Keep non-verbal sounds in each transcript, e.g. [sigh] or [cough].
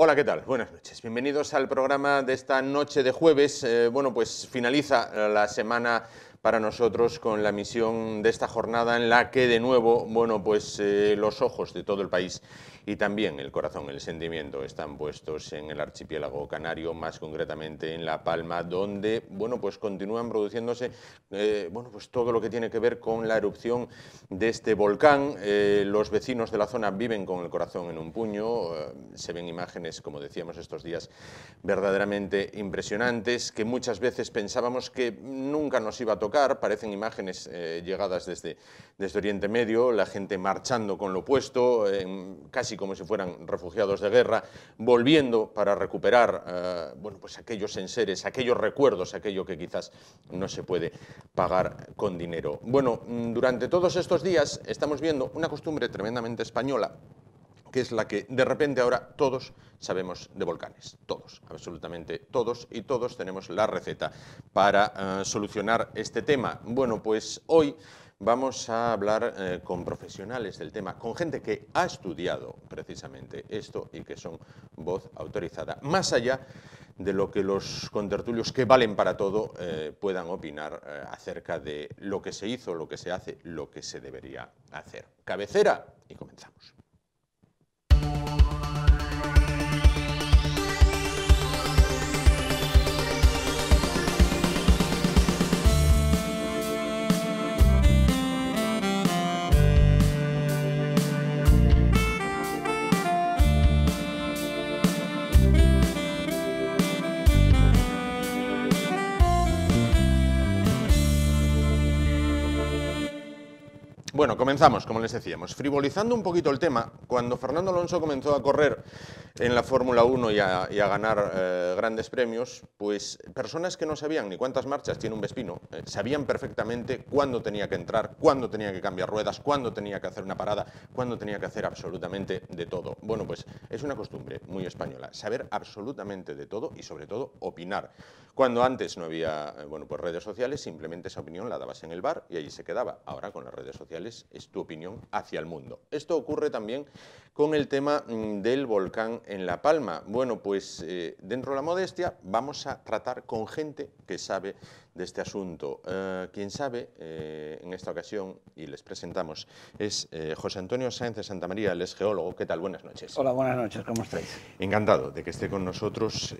Hola, ¿qué tal? Buenas noches. Bienvenidos al programa de esta noche de jueves. Eh, bueno, pues finaliza eh, la semana para nosotros con la misión de esta jornada en la que de nuevo, bueno, pues eh, los ojos de todo el país y también el corazón, el sentimiento están puestos en el archipiélago canario, más concretamente en La Palma, donde bueno, pues continúan produciéndose eh, bueno, pues todo lo que tiene que ver con la erupción de este volcán. Eh, los vecinos de la zona viven con el corazón en un puño, eh, se ven imágenes, como decíamos estos días, verdaderamente impresionantes, que muchas veces pensábamos que nunca nos iba a tocar, parecen imágenes llegadas desde, desde Oriente Medio, la gente marchando con lo puesto, casi como si fueran refugiados de guerra, volviendo para recuperar eh, bueno, pues aquellos enseres, aquellos recuerdos, aquello que quizás no se puede pagar con dinero. Bueno, mm, durante todos estos días estamos viendo una costumbre tremendamente española que es la que de repente ahora todos sabemos de volcanes, todos, absolutamente todos y todos tenemos la receta para eh, solucionar este tema. Bueno, pues hoy vamos a hablar eh, con profesionales del tema, con gente que ha estudiado precisamente esto y que son voz autorizada, más allá de lo que los contertulios que valen para todo eh, puedan opinar eh, acerca de lo que se hizo, lo que se hace, lo que se debería hacer. Cabecera y comenzamos. Bueno, comenzamos, como les decíamos. Frivolizando un poquito el tema, cuando Fernando Alonso comenzó a correr en la Fórmula 1 y a, ganar eh, grandes premios, pues personas que no sabían ni cuántas marchas tiene un Vespino, eh, sabían perfectamente cuándo tenía que entrar, cuándo tenía que cambiar ruedas, cuándo tenía que hacer una parada, cuándo tenía que hacer absolutamente de todo. Bueno, pues es una costumbre muy española, saber absolutamente de todo y sobre todo opinar. Cuando antes no había eh, bueno, pues redes sociales, simplemente esa opinión la dabas en el bar y allí se quedaba. Ahora con las redes sociales es tu opinión hacia el mundo. Esto ocurre también con el tema mm, del volcán en La Palma. Bueno, pues eh, dentro de la modestia vamos a tratar con gente que sabe de este asunto. Eh, quien sabe, eh, en esta ocasión, y les presentamos, es eh, José Antonio Sáenz de Santa María, el ex geólogo. ¿Qué tal? Buenas noches. Hola, buenas noches, ¿cómo estáis? Encantado de que esté con nosotros.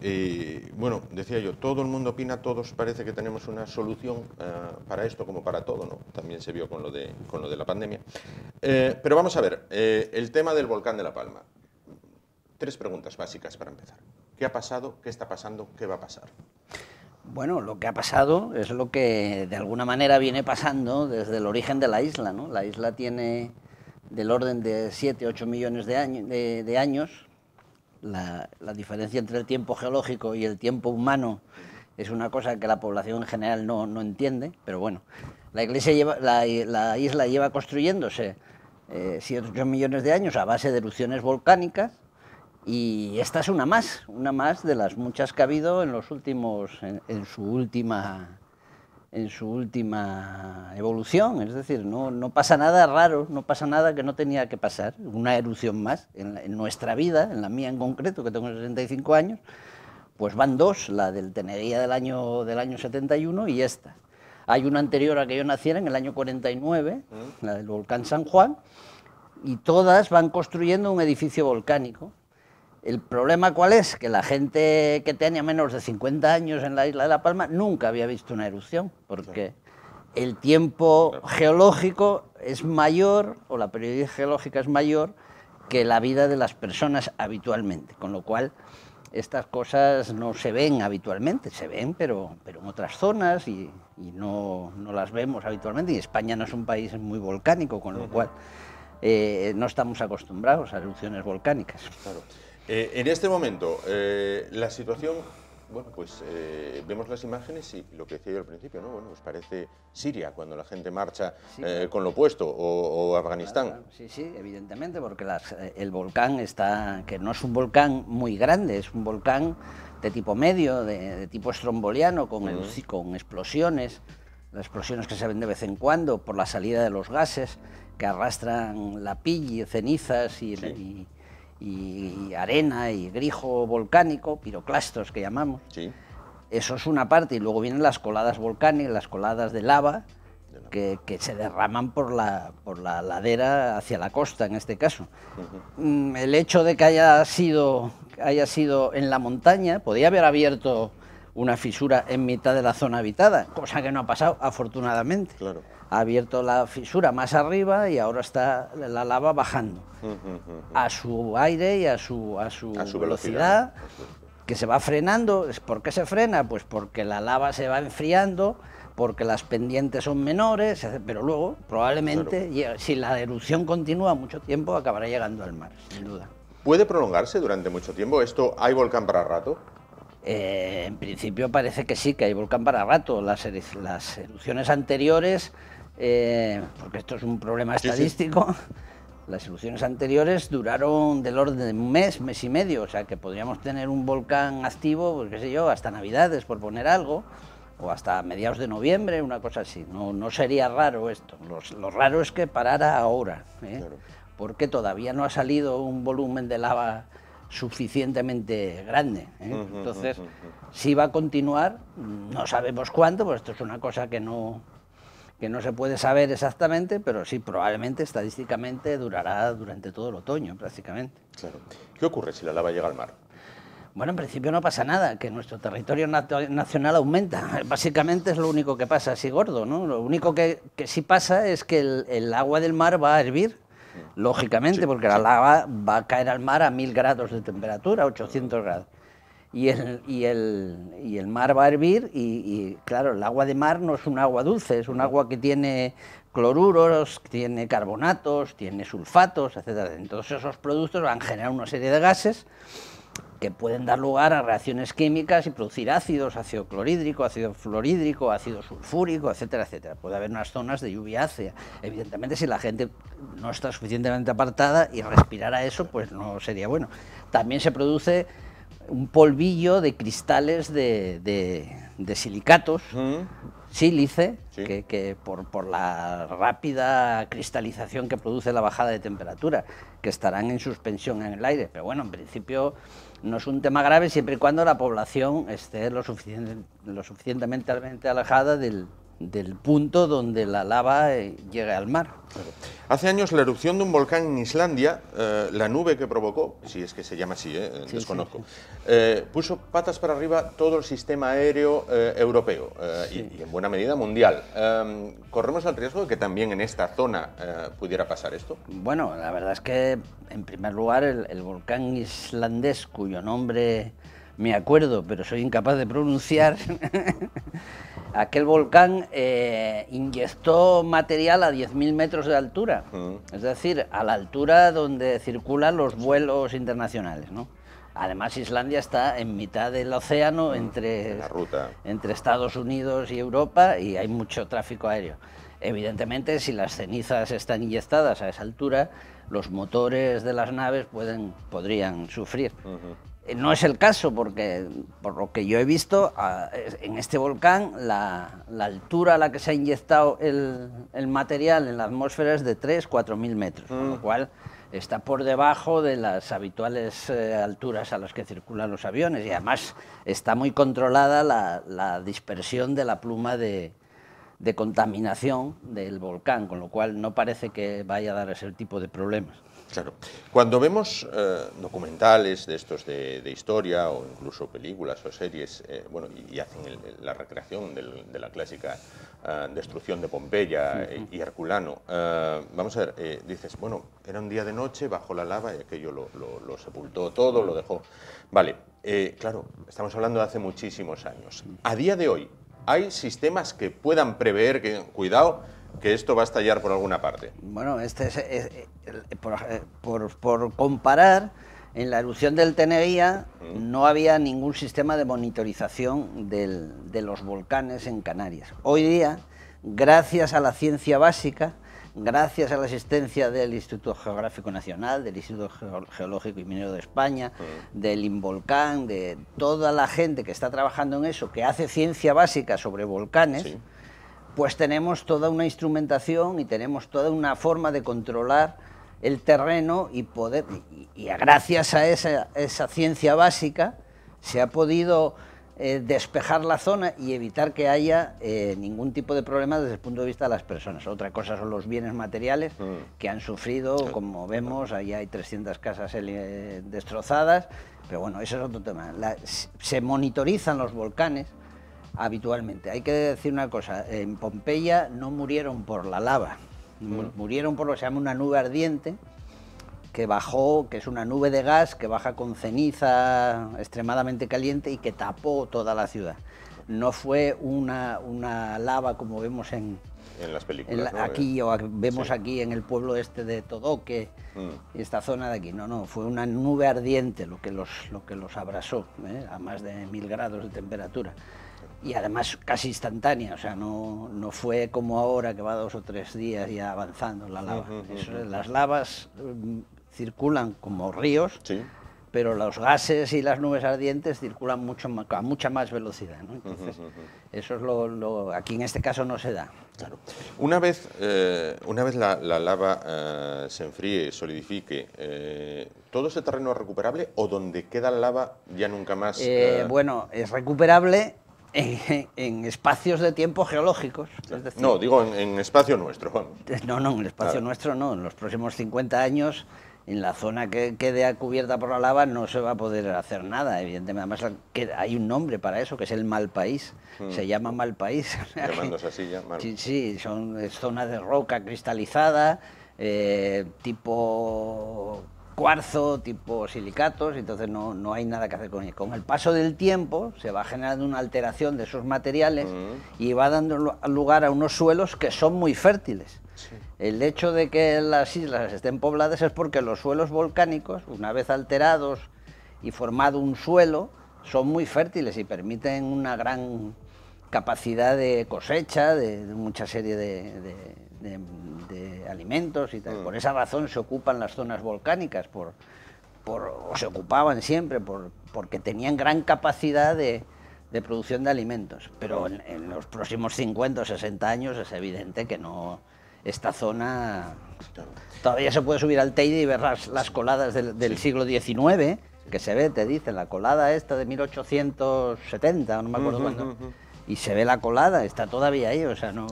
bueno, decía yo, todo el mundo opina, todos parece que tenemos una solución eh, para esto como para todo, ¿no? También se vio con lo con lo de la pandemia. pero vamos a ver, el tema del volcán de La Palma. Tres preguntas básicas para empezar. ¿Qué ha pasado? ¿Qué está pasando? ¿Qué va a pasar? Bueno, lo que ha pasado es lo que de alguna manera viene pasando desde el origen de la isla. ¿no? La isla tiene del orden de 7, 8 millones de, de, años. La, diferencia entre el tiempo geológico y el tiempo humano es una cosa que la población en general no, entiende, pero bueno, la, iglesia lleva, la, isla lleva construyéndose eh, 7, 8 millones de años a base de erupciones volcánicas y esta es una más, una más de las muchas que ha habido en los últimos, en, su última en su última evolución, es decir, no, pasa nada raro, no pasa nada que no tenía que pasar, una erupción más en, nuestra vida, en la mía en concreto, que tengo 65 años, pues van dos, la del Tenería del año, del año 71 y esta. Hay una anterior a que yo naciera, en el año 49, mm. la del volcán San Juan, y todas van construyendo un edificio volcánico. El problema cuál es? Que la gente que tenía menos de 50 años en la isla de La Palma nunca había visto una erupción, porque el tiempo geológico es mayor, o la periodicidad geológica es mayor, que la vida de las personas habitualmente, con lo cual estas cosas no se ven habitualmente, se ven pero, pero en otras zonas y, no, las vemos habitualmente. Y España no es un país muy volcánico, con lo cual eh, no estamos acostumbrados a erupciones volcánicas. Claro. Eh, en este momento, eh, la situación, bueno, pues eh, vemos las imágenes y lo que decía yo al principio, ¿no? Bueno, pues parece Siria, cuando la gente marcha con lo opuesto, o, Afganistán. Sí, sí, evidentemente, porque el volcán está, que no es un volcán muy grande, es un volcán de tipo medio, de, tipo estromboliano, con, con explosiones, las explosiones que se ven de vez en cuando por la salida de los gases que arrastran la pilla, cenizas y, cenizas y y arena y grijo volcánico, piroclastos que llamamos. Eso es una parte y luego vienen las coladas volcánicas, las coladas de lava, Que, se derraman por la, por la ladera hacia la costa en este caso. Mm, el hecho de que haya sido, haya sido en la montaña, podía haber abierto una fisura en mitad de la zona habitada, cosa que no ha pasado afortunadamente ha abierto la fisura más arriba y ahora está la lava bajando a su aire y a su, a su, velocidad, que se va frenando. ¿Por qué se frena? Pues porque la lava se va enfriando, porque las pendientes son menores, eh, pero luego probablemente si la erupción continúa mucho tiempo acabará llegando al mar, sin duda. ¿Puede prolongarse durante mucho tiempo? ¿Esto hay volcán para rato? Eh, en principio parece que sí, que hay volcán para rato. las erupciones anteriores eh, porque esto es un problema estadístico, las soluciones anteriores duraron del orden de un mes, mes y medio, o sea que podríamos tener un volcán activo, pues qué sé yo, hasta Navidades, por poner algo, o hasta mediados de noviembre, una cosa así. No, no sería raro esto, lo, raro es que parara ahora, ¿eh? porque todavía no ha salido un volumen de lava suficientemente grande. ¿eh? Entonces, si va a continuar, no sabemos cuánto, pues esto es una cosa que no, que no se puede saber exactamente, pero sí, probablemente estadísticamente durará durante todo el otoño prácticamente. Claro. ¿Qué ocurre si la lava llega al mar? Bueno, en principio no pasa nada, que nuestro territorio nacional aumenta. Básicamente es lo único que pasa así gordo, ¿no? Lo único que, sí pasa es que el, agua del mar va a hervir, lógicamente, porque la lava va a caer al mar a 1000 grados de temperatura, 800 grados y el, y el, y el mar va a hervir y, claro, el agua de mar no es un agua dulce, es un agua que tiene cloruros, tiene carbonatos, tiene sulfatos, etc. Entonces esos productos van a generar una serie de gases que pueden dar lugar a reacciones químicas y producir ácidos, ácido clorhídrico, ácido fluorhídrico, ácido sulfúrico, etcétera, etcétera. Puede haber unas zonas de lluvia ácida. Evidentemente, si la gente no está suficientemente apartada y respirara eso, pues no sería bueno. También se produce un polvillo de cristales de, de, silicatos, sílice, sí. que, que por, por, la rápida cristalización que produce la bajada de temperatura, que estarán en suspensión en el aire. Pero bueno, en principio no es un tema grave siempre y cuando la población esté lo, suficiente, lo suficientemente alejada del, del punto donde la lava eh, llega al mar. Hace años la erupción de un volcán en Islandia, eh, la nube que provocó, si es que se llama así, eh, desconozco, eh, puso patas para arriba todo el sistema aéreo europeo y, en buena medida mundial. Em, ¿Corremos el riesgo de que también en esta zona pudiera pasar esto? Bueno, la verdad es que en primer lugar el volcán islandés cuyo nombre me acuerdo, pero soy incapaz de pronunciar. [laughs] aquel volcán eh, inyectó material a 10.000 metros de altura, es decir, a la altura donde circulan los vuelos internacionales. Además, Islandia está en mitad del océano entre, entre Estados Unidos y Europa y hay mucho tráfico aéreo. Evidentemente, si las cenizas están inyectadas a esa altura, los motores de las naves pueden, podrían sufrir. Eh, no es el caso porque, por lo que yo he visto, ah, en este volcán la, altura a la que se ha inyectado el, material en la atmósfera es de 3-4 mil metros, con lo mm. cual está por debajo de las habituales eh, alturas a las que circulan los aviones y además está muy controlada la, dispersión de la pluma de contaminación del volcán, con lo cual no parece que vaya a dar ese tipo de problemas. Claro. Cuando vemos eh, documentales de estos de, historia o incluso películas o series, eh, bueno, y, hacen la recreación de la clásica eh, destrucción de Pompeya y, Herculano, vamos a ver, dices, bueno, era un día de noche, bajo la lava y aquello lo, lo, sepultó todo, lo dejó. Vale, claro, estamos hablando de hace muchísimos años. A día de hoy, ¿hay sistemas que puedan prever que, cuidado, que esto va a estallar por alguna parte. Bueno, este es, eh, eh, por, comparar, en la erupción del Teneguía no había ningún sistema de monitorización de los volcanes en Canarias. Hoy día, gracias a la ciencia básica, gracias a la asistencia del Instituto Geográfico Nacional, del Instituto Geológico y Minero de España, del Involcán, de toda la gente que está trabajando en eso, que hace ciencia básica sobre volcanes, pues tenemos toda una instrumentación y tenemos toda una forma de controlar el terreno y poder, y, gracias a esa, ciencia básica se ha podido eh, despejar la zona y evitar que haya eh, ningún tipo de problema desde el punto de vista de las personas. Otra cosa son los bienes materiales mm. que han sufrido, como vemos, ahí hay 300 casas eh, destrozadas, pero bueno, ese es otro tema. se monitorizan los volcanes, habitualmente. Hay que decir una cosa, en Pompeya no murieron por la lava, murieron por lo que se llama una nube ardiente, que bajó, que es una nube de gas que baja con ceniza extremadamente caliente y que tapó toda la ciudad. No fue una, lava como vemos en, las películas. Aquí, o vemos aquí en el pueblo este de Todoque, mm. esta zona de aquí. No, no, fue una nube ardiente lo que los, lo que los abrasó, ¿eh? a más de mil grados de temperatura y además casi instantánea, o sea, no, no, fue como ahora que va dos o tres días ya avanzando la lava. Las lavas mm, circulan como ríos, pero los gases y las nubes ardientes circulan mucho a mucha más velocidad. Entonces, eso es lo, Aquí en este caso no se da. Claro. Una vez, eh, una vez la, lava eh, se enfríe, solidifique, eh, ¿todo ese terreno es recuperable o donde queda la lava ya nunca más...? Bueno, es recuperable [laughs] en, espacios de tiempo geológicos. no, digo en, espacio nuestro, [laughs] No, no, en espacio nuestro no. En los próximos 50 años, en la zona que quede cubierta por la lava, no se va a poder hacer nada, evidentemente. Además, que hay un nombre para eso, que es el mal país. Mm. Se llama mal país. [laughs] Llamándose así Sí, son zonas de roca cristalizada, eh, tipo cuarzo, tipo silicatos, entonces no, hay nada que hacer con ellos. Con el paso del tiempo se va generando una alteración de esos materiales mm. y va dando lugar a unos suelos que son muy fértiles. El hecho de que las islas estén pobladas es porque los suelos volcánicos, una vez alterados y formado un suelo, son muy fértiles y permiten una gran capacidad de cosecha, de, mucha serie de de, alimentos y tal. Mm. Por esa razón se ocupan las zonas volcánicas, por, por, o se ocupaban siempre, por, porque tenían gran capacidad de, producción de alimentos. Pero en, los próximos 50 o 60 años es evidente que no esta zona... Todavía se puede subir al Teide y ver las, coladas del, siglo XIX, que se ve, te dicen, la colada esta de 1870, no me acuerdo cuándo. Y se ve la colada, está todavía ahí, o sea, no...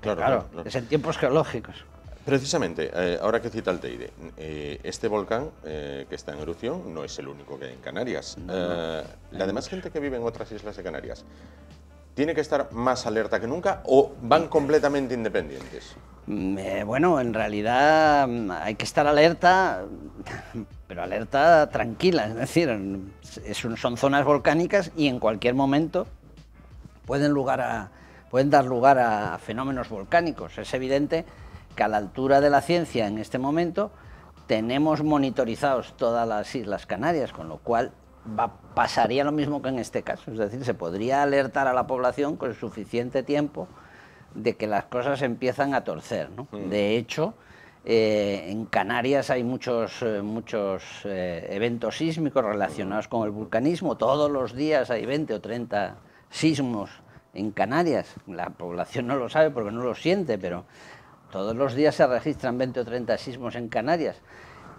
Claro, es en tiempos geológicos. Precisamente, eh, ahora que cita el Teide, eh, este volcán eh, que está en erupción no es el único que hay en Canarias. la demás gente que vive en otras islas de Canarias, ¿tiene que estar más alerta que nunca o van completamente independientes? Mm, bueno, en realidad mm, hay que estar alerta, [laughs] pero alerta tranquila, es decir, son zonas volcánicas y en cualquier momento pueden lugar a, pueden dar lugar a fenómenos volcánicos. Es evidente que a la altura de la ciencia en este momento tenemos monitorizados todas las Islas Canarias, con lo cual pasaría lo mismo que en este caso. Es decir, se podría alertar a la población con suficiente tiempo de que las cosas empiezan a torcer. Mm. De hecho, eh, en Canarias hay muchos, eh, muchos eh, eventos sísmicos relacionados con el vulcanismo. Todos los días hay 20 o 30 sismos en Canarias. La población no lo sabe porque no lo siente, pero todos los días se registran 20 o 30 sismos en Canarias.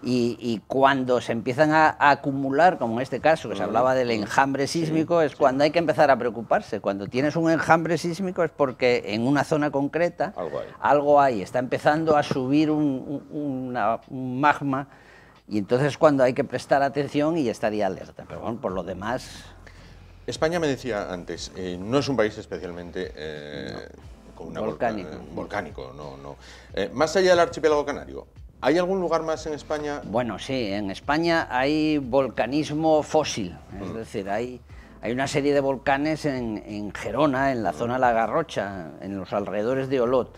Y, cuando se empiezan a, acumular, como en este caso, que se hablaba del enjambre sísmico, es cuando hay que empezar a preocuparse. Cuando tienes un enjambre sísmico es porque en una zona concreta algo hay, está empezando a subir un, magma y entonces cuando hay que prestar atención y estaría alerta. Pero bueno, por lo demás, España, me decía antes, eh, no es un país especialmente... Eh, eh, volcánico. no, no. más allá del archipiélago canario, ¿Hay algún lugar más en España? Bueno, sí, en España hay volcanismo fósil, es mm. decir, hay, hay una serie de volcanes en, en Gerona, en la mm. zona de La Garrocha, en los alrededores de Olot,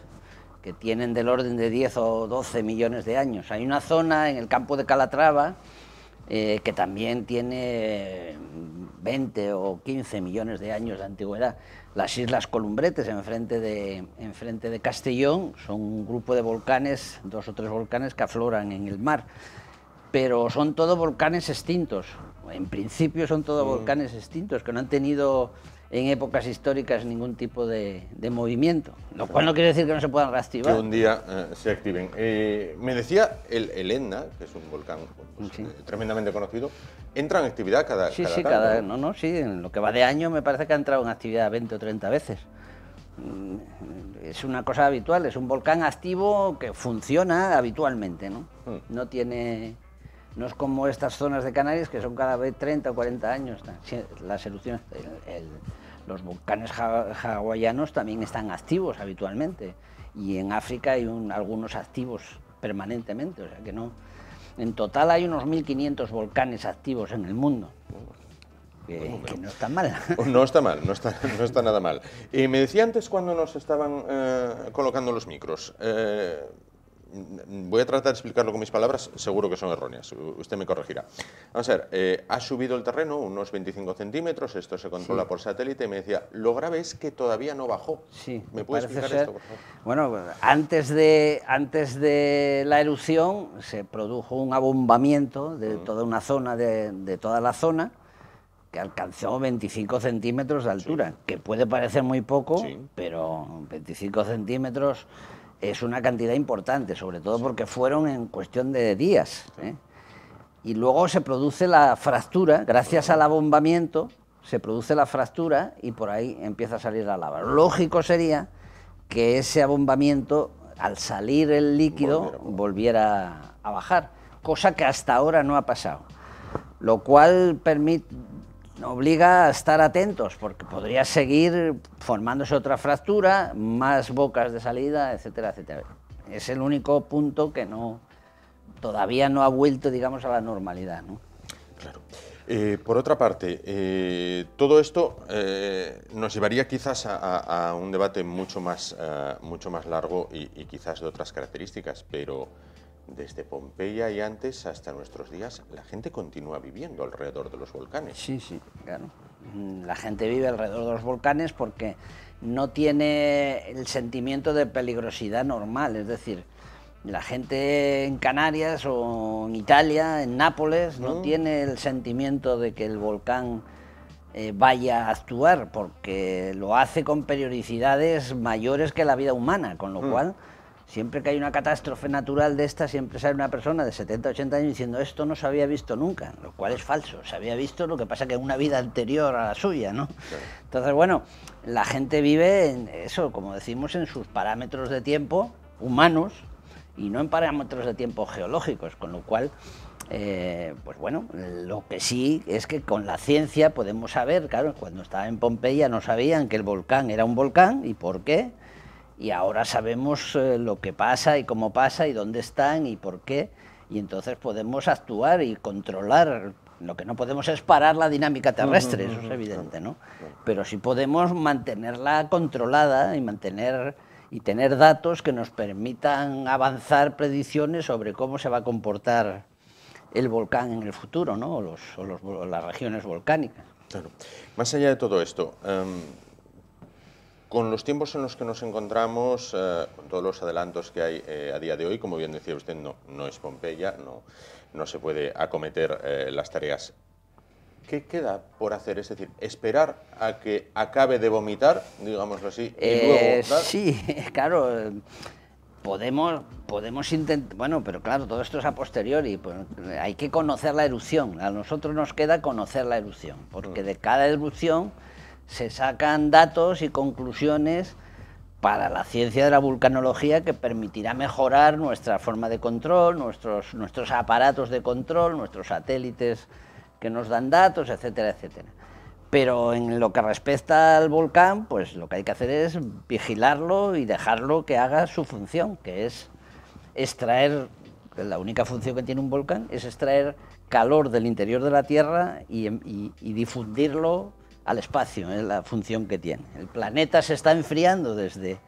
que tienen del orden de 10 o 12 millones de años. Hay una zona en el campo de Calatrava eh, que también tiene 20 o 15 millones de años de antigüedad. Las Islas Columbretes, enfrente de, de Castellón, son un grupo de volcanes, dos o tres volcanes que afloran en el mar, pero son todos volcanes extintos. En principio son todos mm. volcanes extintos, que no han tenido en épocas históricas ningún tipo de, movimiento, lo cual no quiere decir que no se puedan reactivar. Que un día eh, se activen. Eh, me decía el, el, que es un volcán pues, pues, eh, tremendamente conocido, entra en actividad cada Sí, sí, cada, ¿no? no, sí, en lo que va de año me parece que ha entrado en actividad 20 o 30 veces. Mm, es una cosa habitual, es un volcán activo que funciona habitualmente, ¿no? Hmm. No tiene no es como estas zonas de Canarias que son cada vez 30 o 40 años las erupciones. Los volcanes hawaianos también están activos habitualmente y en África hay un, algunos activos permanentemente, o sea que no. En total hay unos 1.500 volcanes activos en el mundo. Que, [laughs] no está mal. No está mal, no está, nada mal. Y me decía antes cuando nos estaban eh, colocando los micros, eh, voy a tratar de explicarlo con mis palabras, seguro que son erróneas, usted me corregirá. Vamos a ver, eh, ha subido el terreno unos 25 centímetros, esto se controla por satélite, y me decía, lo grave es que todavía no bajó. Sí, ¿Me puede explicar esto, por favor? Bueno, antes de, antes de la erupción se produjo un abombamiento de mm. toda una zona, de, de toda la zona, que alcanzó 25 centímetros de altura, que puede parecer muy poco, pero 25 centímetros es una cantidad importante, sobre todo porque fueron en cuestión de días. ¿eh? Y luego se produce la fractura, gracias al abombamiento, se produce la fractura y por ahí empieza a salir la lava. Lógico sería que ese abombamiento, al salir el líquido, volviera a bajar, cosa que hasta ahora no ha pasado. Lo cual permite, obliga a estar atentos porque podría seguir formándose otra fractura, más bocas de salida, etcétera, etcétera. Es el único punto que no todavía no ha vuelto, digamos, a la normalidad. ¿no? Claro. Eh, por otra parte, eh, todo esto eh, nos llevaría quizás a, un debate mucho más, mucho más largo y quizás de otras características, pero desde Pompeya y antes hasta nuestros días, la gente continúa viviendo alrededor de los volcanes. Sí, sí, claro. La gente vive alrededor de los volcanes porque no tiene el sentimiento de peligrosidad normal, es decir, la gente en Canarias o en Italia, en Nápoles, no, mm. tiene el sentimiento de que el volcán eh, vaya a actuar porque lo hace con periodicidades mayores que la vida humana, con lo mm. cual Siempre que hay una catástrofe natural de esta, siempre sale una persona de 70, 80 años diciendo esto no se había visto nunca, lo cual es falso. Se había visto lo que pasa que en una vida anterior a la suya, ¿no? Entonces, bueno, la gente vive en eso, como decimos, en sus parámetros de tiempo humanos y no en parámetros de tiempo geológicos, con lo cual eh, pues bueno, lo que sí es que con la ciencia podemos saber, claro, cuando estaba en Pompeya no sabían que el volcán era un volcán y por qué, y ahora sabemos eh, lo que pasa y cómo pasa y dónde están y por qué y entonces podemos actuar y controlar. Lo que no podemos es parar la dinámica terrestre, eso es evidente, ¿no? Pero sí podemos mantenerla controlada y mantener y tener datos que nos permitan avanzar predicciones sobre cómo se va a comportar el volcán en el futuro, ¿no? O, las regiones volcánicas. Claro. Más allá de todo esto, em, con los tiempos en los que nos encontramos, eh, con todos los adelantos que hay eh, a día de hoy, como bien decía usted, no, es Pompeya, no, no se puede acometer eh, las tareas. ¿Qué queda por hacer? Es decir, esperar a que acabe de vomitar, digámoslo así, y luego... Sí, [laughs] claro, podemos, podemos intentar... Bueno, pero claro, todo esto es a posteriori, pues, hay que conocer la erupción, a nosotros nos queda conocer la erupción, porque de cada erupción se sacan datos y conclusiones para la ciencia de la vulcanología que permitirá mejorar nuestra forma de control, nuestros, nuestros aparatos de control, nuestros satélites que nos dan datos, etcétera, etcétera. Pero en lo que respecta al volcán, pues lo que hay que hacer es vigilarlo y dejarlo que haga su función, que es extraer, la única función que tiene un volcán es extraer calor del interior de la Tierra y difundirlo al espacio, es la función que tiene. El planeta se está enfriando desde,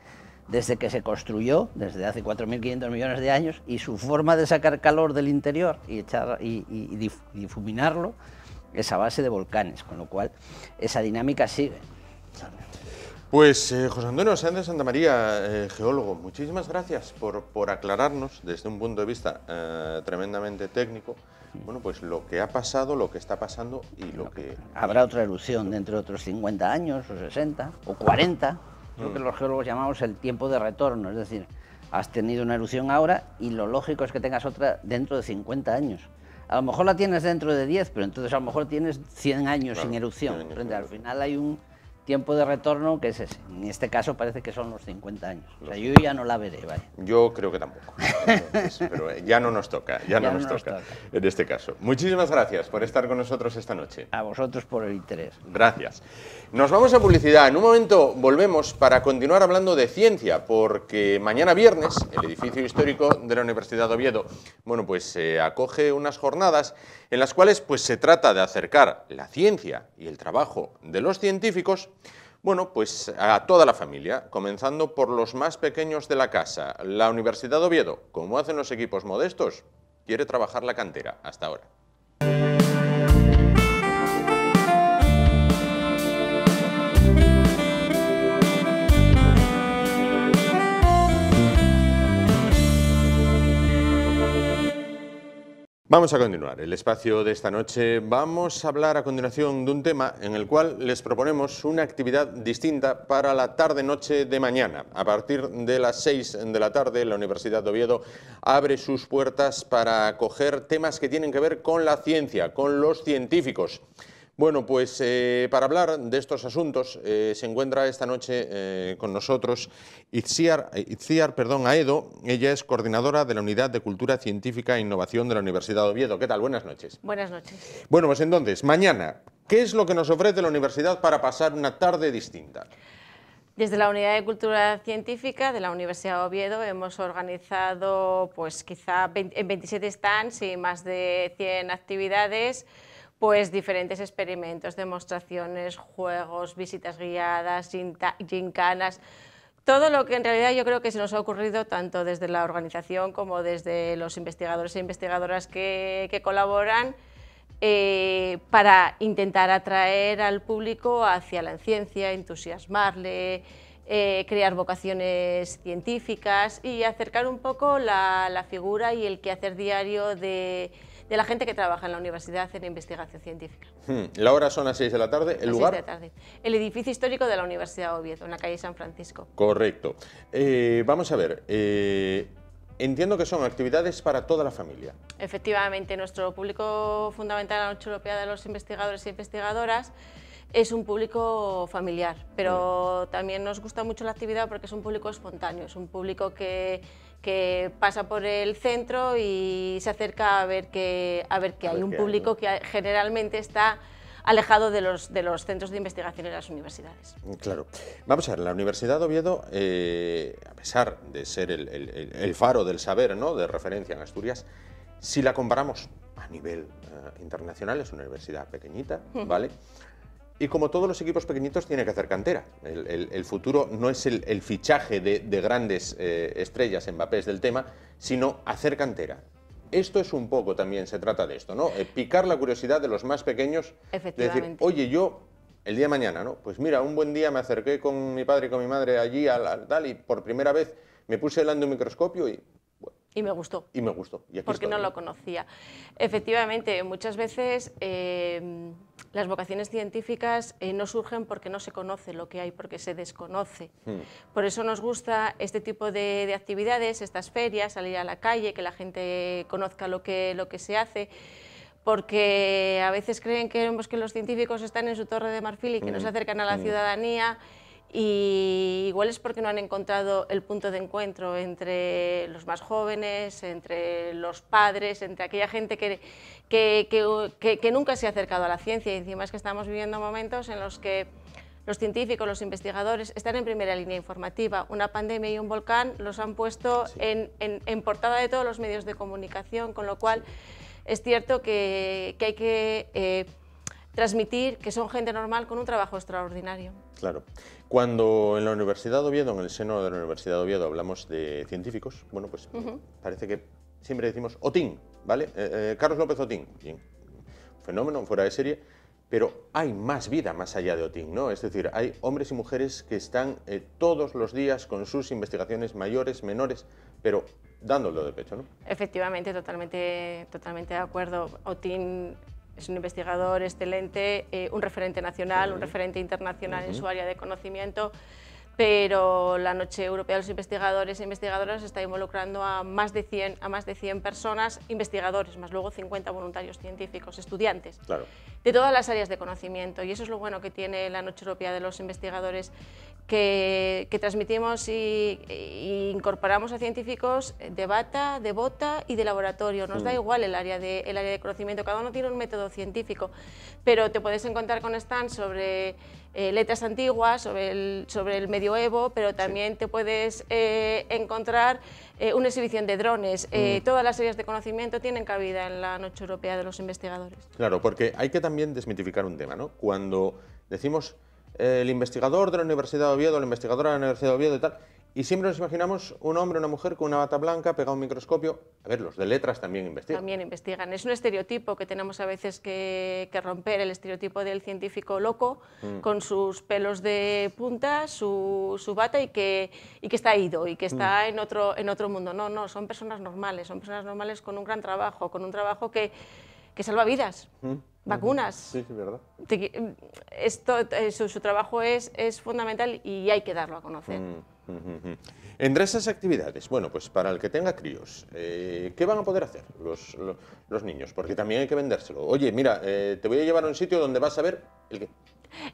desde que se construyó, desde hace 4.500 millones de años, y su forma de sacar calor del interior y, echar, y, difuminarlo es a base de volcanes, con lo cual esa dinámica sigue. Pues eh, José Antonio Sánchez Santa María, eh, geólogo, muchísimas gracias por, aclararnos desde un punto de vista eh, tremendamente técnico bueno, pues lo que ha pasado, lo que está pasando y lo que... Habrá otra erupción dentro de otros 50 años o 60 o 40, lo que mm. los geólogos llamamos el tiempo de retorno, es decir, has tenido una erupción ahora y lo lógico es que tengas otra dentro de 50 años. A lo mejor la tienes dentro de 10, pero entonces a lo mejor tienes 100 años sin erupción. Al final hay un tiempo de retorno que es ese. En este caso parece que son los 50 años. O sea, yo ya no la veré, vale. Yo creo que tampoco. [laughs] Pero eh, ya no nos toca, ya, no, nos, toca, en este caso. Muchísimas gracias por estar con nosotros esta noche. A vosotros por el interés. Gracias. Nos vamos a publicidad. En un momento volvemos para continuar hablando de ciencia, porque mañana viernes el edificio histórico de la Universidad de Oviedo, bueno, pues se eh, acoge unas jornadas en las cuales pues se trata de acercar la ciencia y el trabajo de los científicos bueno, pues a toda la familia, comenzando por los más pequeños de la casa. La Universidad de Oviedo, como hacen los equipos modestos, quiere trabajar la cantera hasta ahora. Vamos a continuar el espacio de esta noche. Vamos a hablar a continuación de un tema en el cual les proponemos una actividad distinta para la tarde-noche de mañana. A partir de las 6 de la tarde, la Universidad de Oviedo abre sus puertas para acoger temas que tienen que ver con la ciencia, con los científicos. Bueno, pues eh, para hablar de estos asuntos eh, se encuentra esta noche eh, con nosotros Itziar, perdón, Aedo. Ella es coordinadora de la Unidad de Cultura Científica e Innovación de la Universidad de Oviedo. ¿Qué tal? Buenas noches. Buenas noches. Bueno, pues entonces, mañana, ¿qué es lo que nos ofrece la universidad para pasar una tarde distinta? Desde la Unidad de Cultura Científica de la Universidad de Oviedo hemos organizado pues quizá en 27 stands y más de 100 actividades pues diferentes experimentos, demostraciones, juegos, visitas guiadas, gincanas, todo lo que en realidad yo creo que se nos ha ocurrido tanto desde la organización como desde los investigadores e investigadoras que, colaboran eh, para intentar atraer al público hacia la ciencia, entusiasmarle, eh, crear vocaciones científicas y acercar un poco la figura y el quehacer diario de de la gente que trabaja en la universidad en investigación científica. Hmm, la hora son las 6 de la tarde, el lugar... El edificio histórico de la Universidad Oviedo, en la calle San Francisco. Correcto. Eh, vamos a ver... Eh, entiendo que son actividades para toda la familia. Efectivamente, nuestro público fundamental la Noche Europea de los Investigadores e Investigadoras es un público familiar, pero hmm. también nos gusta mucho la actividad porque es un público espontáneo, es un público que que pasa por el centro y se acerca a ver que, a ver que hay un público que generalmente está alejado de los, de los centros de investigación y las universidades. Claro. Vamos a ver, la Universidad de Oviedo, eh, a pesar de ser el, faro del saber, ¿no?, de referencia en Asturias, si la comparamos a nivel eh, internacional, es una universidad pequeñita, ¿vale?, y como todos los equipos pequeñitos, tiene que hacer cantera. El, futuro no es el, fichaje de, grandes eh, estrellas, en es del tema, sino hacer cantera. Esto es un poco también, se trata de esto, ¿no? Eh, picar la curiosidad de los más pequeños. Efectivamente. decir, oye, yo el día de mañana, ¿no? Pues mira, un buen día me acerqué con mi padre y con mi madre allí al, al y por primera vez me puse delante de un microscopio y y me gustó. Y me gustó. porque no lo conocía. Efectivamente, muchas veces eh, las vocaciones científicas eh, no surgen porque no se conoce lo que hay, porque se desconoce. Hmm. Por eso nos gusta este tipo de, actividades, estas ferias, salir a la calle, que la gente conozca lo que, lo que se hace. Porque a veces creen que, los científicos están en su torre de marfil y que no se hmm. acercan a la hmm. ciudadanía y igual es porque no han encontrado el punto de encuentro entre los más jóvenes, entre los padres, entre aquella gente que, nunca se ha acercado a la ciencia. Y encima es que estamos viviendo momentos en los que los científicos, los investigadores están en primera línea informativa. Una pandemia y un volcán los han puesto en, portada de todos los medios de comunicación, con lo cual es cierto que, hay que eh, transmitir que son gente normal con un trabajo extraordinario. Claro. Cuando en la Universidad de Oviedo, en el seno de la Universidad de Oviedo, hablamos de científicos, bueno, pues parece que siempre decimos Otín, ¿vale? Eh, eh, Carlos López Otín, bien, fenómeno fuera de serie, pero hay más vida más allá de Otín, ¿no? Es decir, hay hombres y mujeres que están eh, todos los días con sus investigaciones mayores, menores, pero dándolo de pecho, ¿no? Efectivamente, totalmente, totalmente de acuerdo. Otín es un investigador excelente, eh, un referente nacional, un referente internacional en su área de conocimiento pero la Noche Europea de los Investigadores e Investigadoras está involucrando a más de 100, a más de 100 personas, investigadores, más luego 50 voluntarios científicos, estudiantes, de todas las áreas de conocimiento. Y eso es lo bueno que tiene la Noche Europea de los Investigadores, que, transmitimos y, incorporamos a científicos de bata, de bota y de laboratorio. Nos da mm. igual el área, de, el área de conocimiento, cada uno tiene un método científico, pero te puedes encontrar con Stan sobre eh, letras antiguas, sobre el, sobre el medioevo, pero también te puedes eh, encontrar eh, una exhibición de drones. Mm. Todas las áreas de conocimiento tienen cabida en la Noche Europea de los Investigadores. Claro, porque hay que también desmitificar un tema, ¿no? Cuando decimos el investigador de la Universidad de Oviedo, la investigadora de la Universidad de Oviedo y tal, y siempre nos imaginamos un hombre o una mujer con una bata blanca, pegado a un microscopio. A ver, los de letras también investigan. También investigan. Es un estereotipo que tenemos a veces que, romper, el estereotipo del científico loco, mm. con sus pelos de punta, su, su, bata y que, y que está ido y que está mm. en, otro, en otro mundo. No, no, son personas normales, son personas normales con un gran trabajo, con un trabajo que, que salva vidas. Mm. Mm-hmm. vacunas. Sí, sí, verdad. Eh, su, trabajo es, es fundamental y hay que darlo a conocer. Entre esas actividades, bueno, pues para el que tenga críos, eh, ¿qué van a poder hacer los, niños? Porque también hay que vendérselo. Oye, mira, eh, te voy a llevar a un sitio donde vas a ver el qué.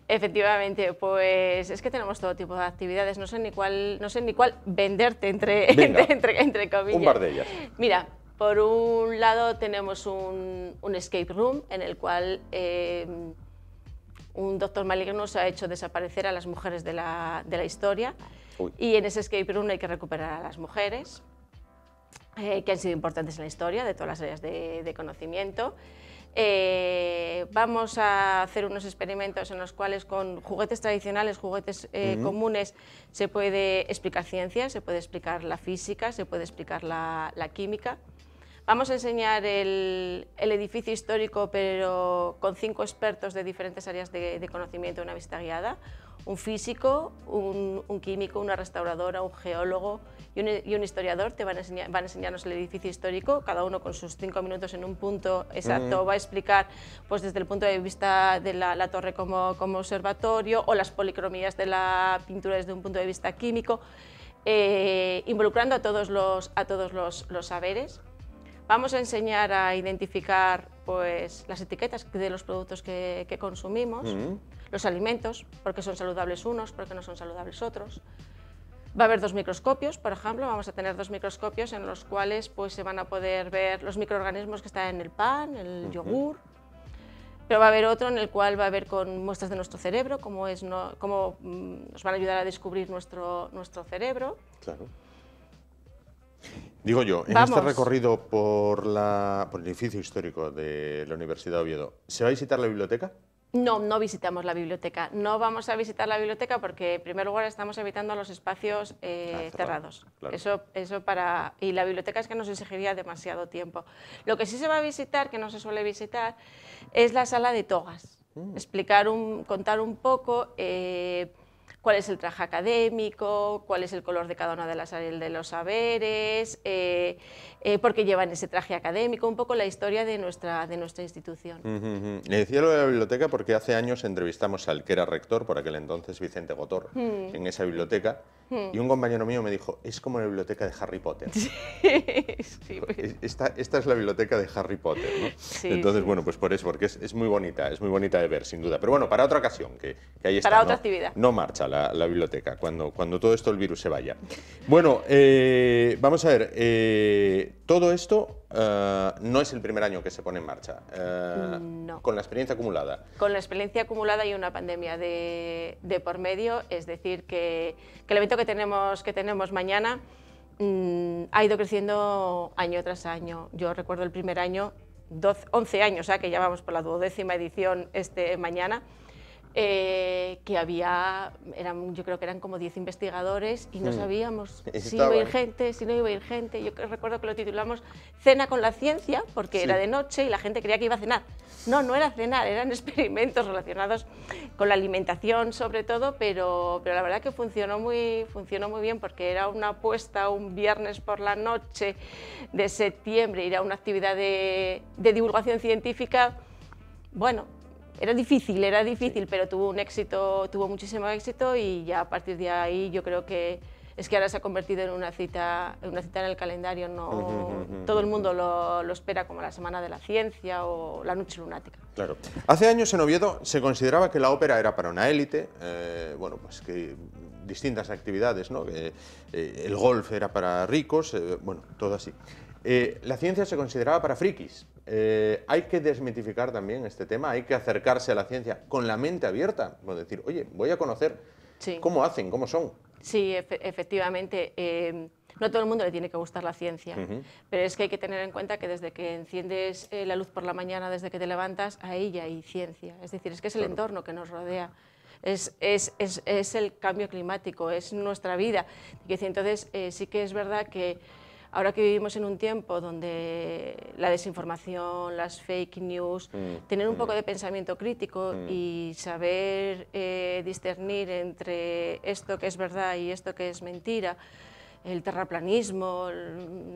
Efectivamente, pues es que tenemos todo tipo de actividades, no sé ni cuál, no sé ni cuál venderte entre, [laughs] entre, entre, comillas. Un par de ellas. Mira, por un lado tenemos un, escape room en el cual eh, un doctor maligno se ha hecho desaparecer a las mujeres de la historia y en ese escape room hay que recuperar a las mujeres, eh, que han sido importantes en la historia de todas las áreas de, conocimiento. Eh, vamos a hacer unos experimentos en los cuales con juguetes tradicionales, juguetes eh, comunes, se puede explicar ciencia, se puede explicar la física, se puede explicar la, química. Vamos a enseñar el, edificio histórico, pero con cinco expertos de diferentes áreas de, de conocimiento, una vista guiada, un físico, un, químico, una restauradora, un geólogo y un, historiador te van a, enseñar, van enseñarnos el edificio histórico, cada uno con sus cinco minutos en un punto exacto, va a explicar pues, desde el punto de vista de la, torre como, observatorio o las policromías de la pintura desde un punto de vista químico, eh, involucrando a todos los, a todos los saberes Vamos a enseñar a identificar pues, las etiquetas de los productos que, consumimos, los alimentos, porque son saludables unos, porque no son saludables otros. Va a haber dos microscopios, por ejemplo, vamos a tener dos microscopios en los cuales pues, se van a poder ver los microorganismos que están en el pan, el yogur, pero va a haber otro en el cual va a haber con muestras de nuestro cerebro, cómo, es mm, nos van a ayudar a descubrir nuestro, nuestro cerebro. Claro. Digo yo, en este recorrido por, la, por el edificio histórico de la Universidad de Oviedo, ¿se va a visitar la biblioteca? No, no visitamos la biblioteca. No vamos a visitar la biblioteca porque, en primer lugar, estamos evitando los espacios eh, ah, cerrados. Eso, eso para y la biblioteca es que nos exigiría demasiado tiempo. Lo que sí se va a visitar, que no se suele visitar, es la sala de togas. Mm. Explicar un, contar un poco. Eh, cuál es el traje académico, cuál es el color de cada una de las áreas de los saberes, eh, eh, por qué llevan ese traje académico, un poco la historia de nuestra, de nuestra institución. Le decía lo de la biblioteca porque hace años entrevistamos al que era rector, por aquel entonces Vicente Gotor, hmm. en esa biblioteca, hmm. y un compañero mío me dijo, es como la biblioteca de Harry Potter. Sí, [laughs] pues. esta, es la biblioteca de Harry Potter, ¿no? Entonces, bueno, pues por eso, porque es, es, muy bonita, es muy bonita de ver, sin duda. Pero bueno, para otra ocasión, que, que ahí está. Para otra actividad. No marcha la, biblioteca cuando, cuando todo esto, el virus, se vaya. Bueno, eh, vamos a ver, eh, todo esto eh, no es el primer año que se pone en marcha. no. Con la experiencia acumulada. Con la experiencia acumulada y una pandemia de, por medio, es decir, que, el evento que tenemos, que tenemos mañana mm, ha ido creciendo año tras año. Yo recuerdo el primer año 12, 11 años, que ya vamos por la duodécima edición este mañana, eh, que había, eran, yo creo que eran como 10 investigadores y no mm. sabíamos si iba a ir gente, si no iba a ir gente. Yo recuerdo que lo titulamos Cena con la ciencia, porque era de noche y la gente creía que iba a cenar. No, no era cenar, eran [laughs] experimentos relacionados con la alimentación sobre todo, pero, pero la verdad que funcionó muy, funcionó muy bien porque era una apuesta un viernes por la noche de septiembre, era una actividad de, de divulgación científica, bueno, era difícil, era difícil, pero tuvo un éxito, tuvo muchísimo éxito y ya a partir de ahí yo creo que es que ahora se ha convertido en una cita en, una cita en el calendario, no, todo el mundo lo, espera como la Semana de la Ciencia o la Noche Lunática. Claro. Hace años en Oviedo se consideraba que la ópera era para una élite, eh, bueno, pues que distintas actividades, ¿no? Eh, el golf era para ricos, eh, bueno, todo así. la ciencia se consideraba para frikis, eh, hay que desmitificar también este tema, hay que acercarse a la ciencia con la mente abierta, es pues decir, oye, voy a conocer cómo hacen, cómo son. Sí, efectivamente. Em, no a todo el mundo le tiene que gustar la ciencia, pero es que hay que tener en cuenta que desde que enciendes eh, la luz por la mañana, desde que te levantas, ahí ya hay ciencia. Es decir, es que es el entorno que nos rodea. Es, el cambio climático, es nuestra vida. Entonces, eh, sí que es verdad que Ahora que vivimos en un tiempo donde la desinformación, las fake news, mm, tener un mm. poco de pensamiento crítico mm. y saber eh, discernir entre esto que es verdad y esto que es mentira, el terraplanismo,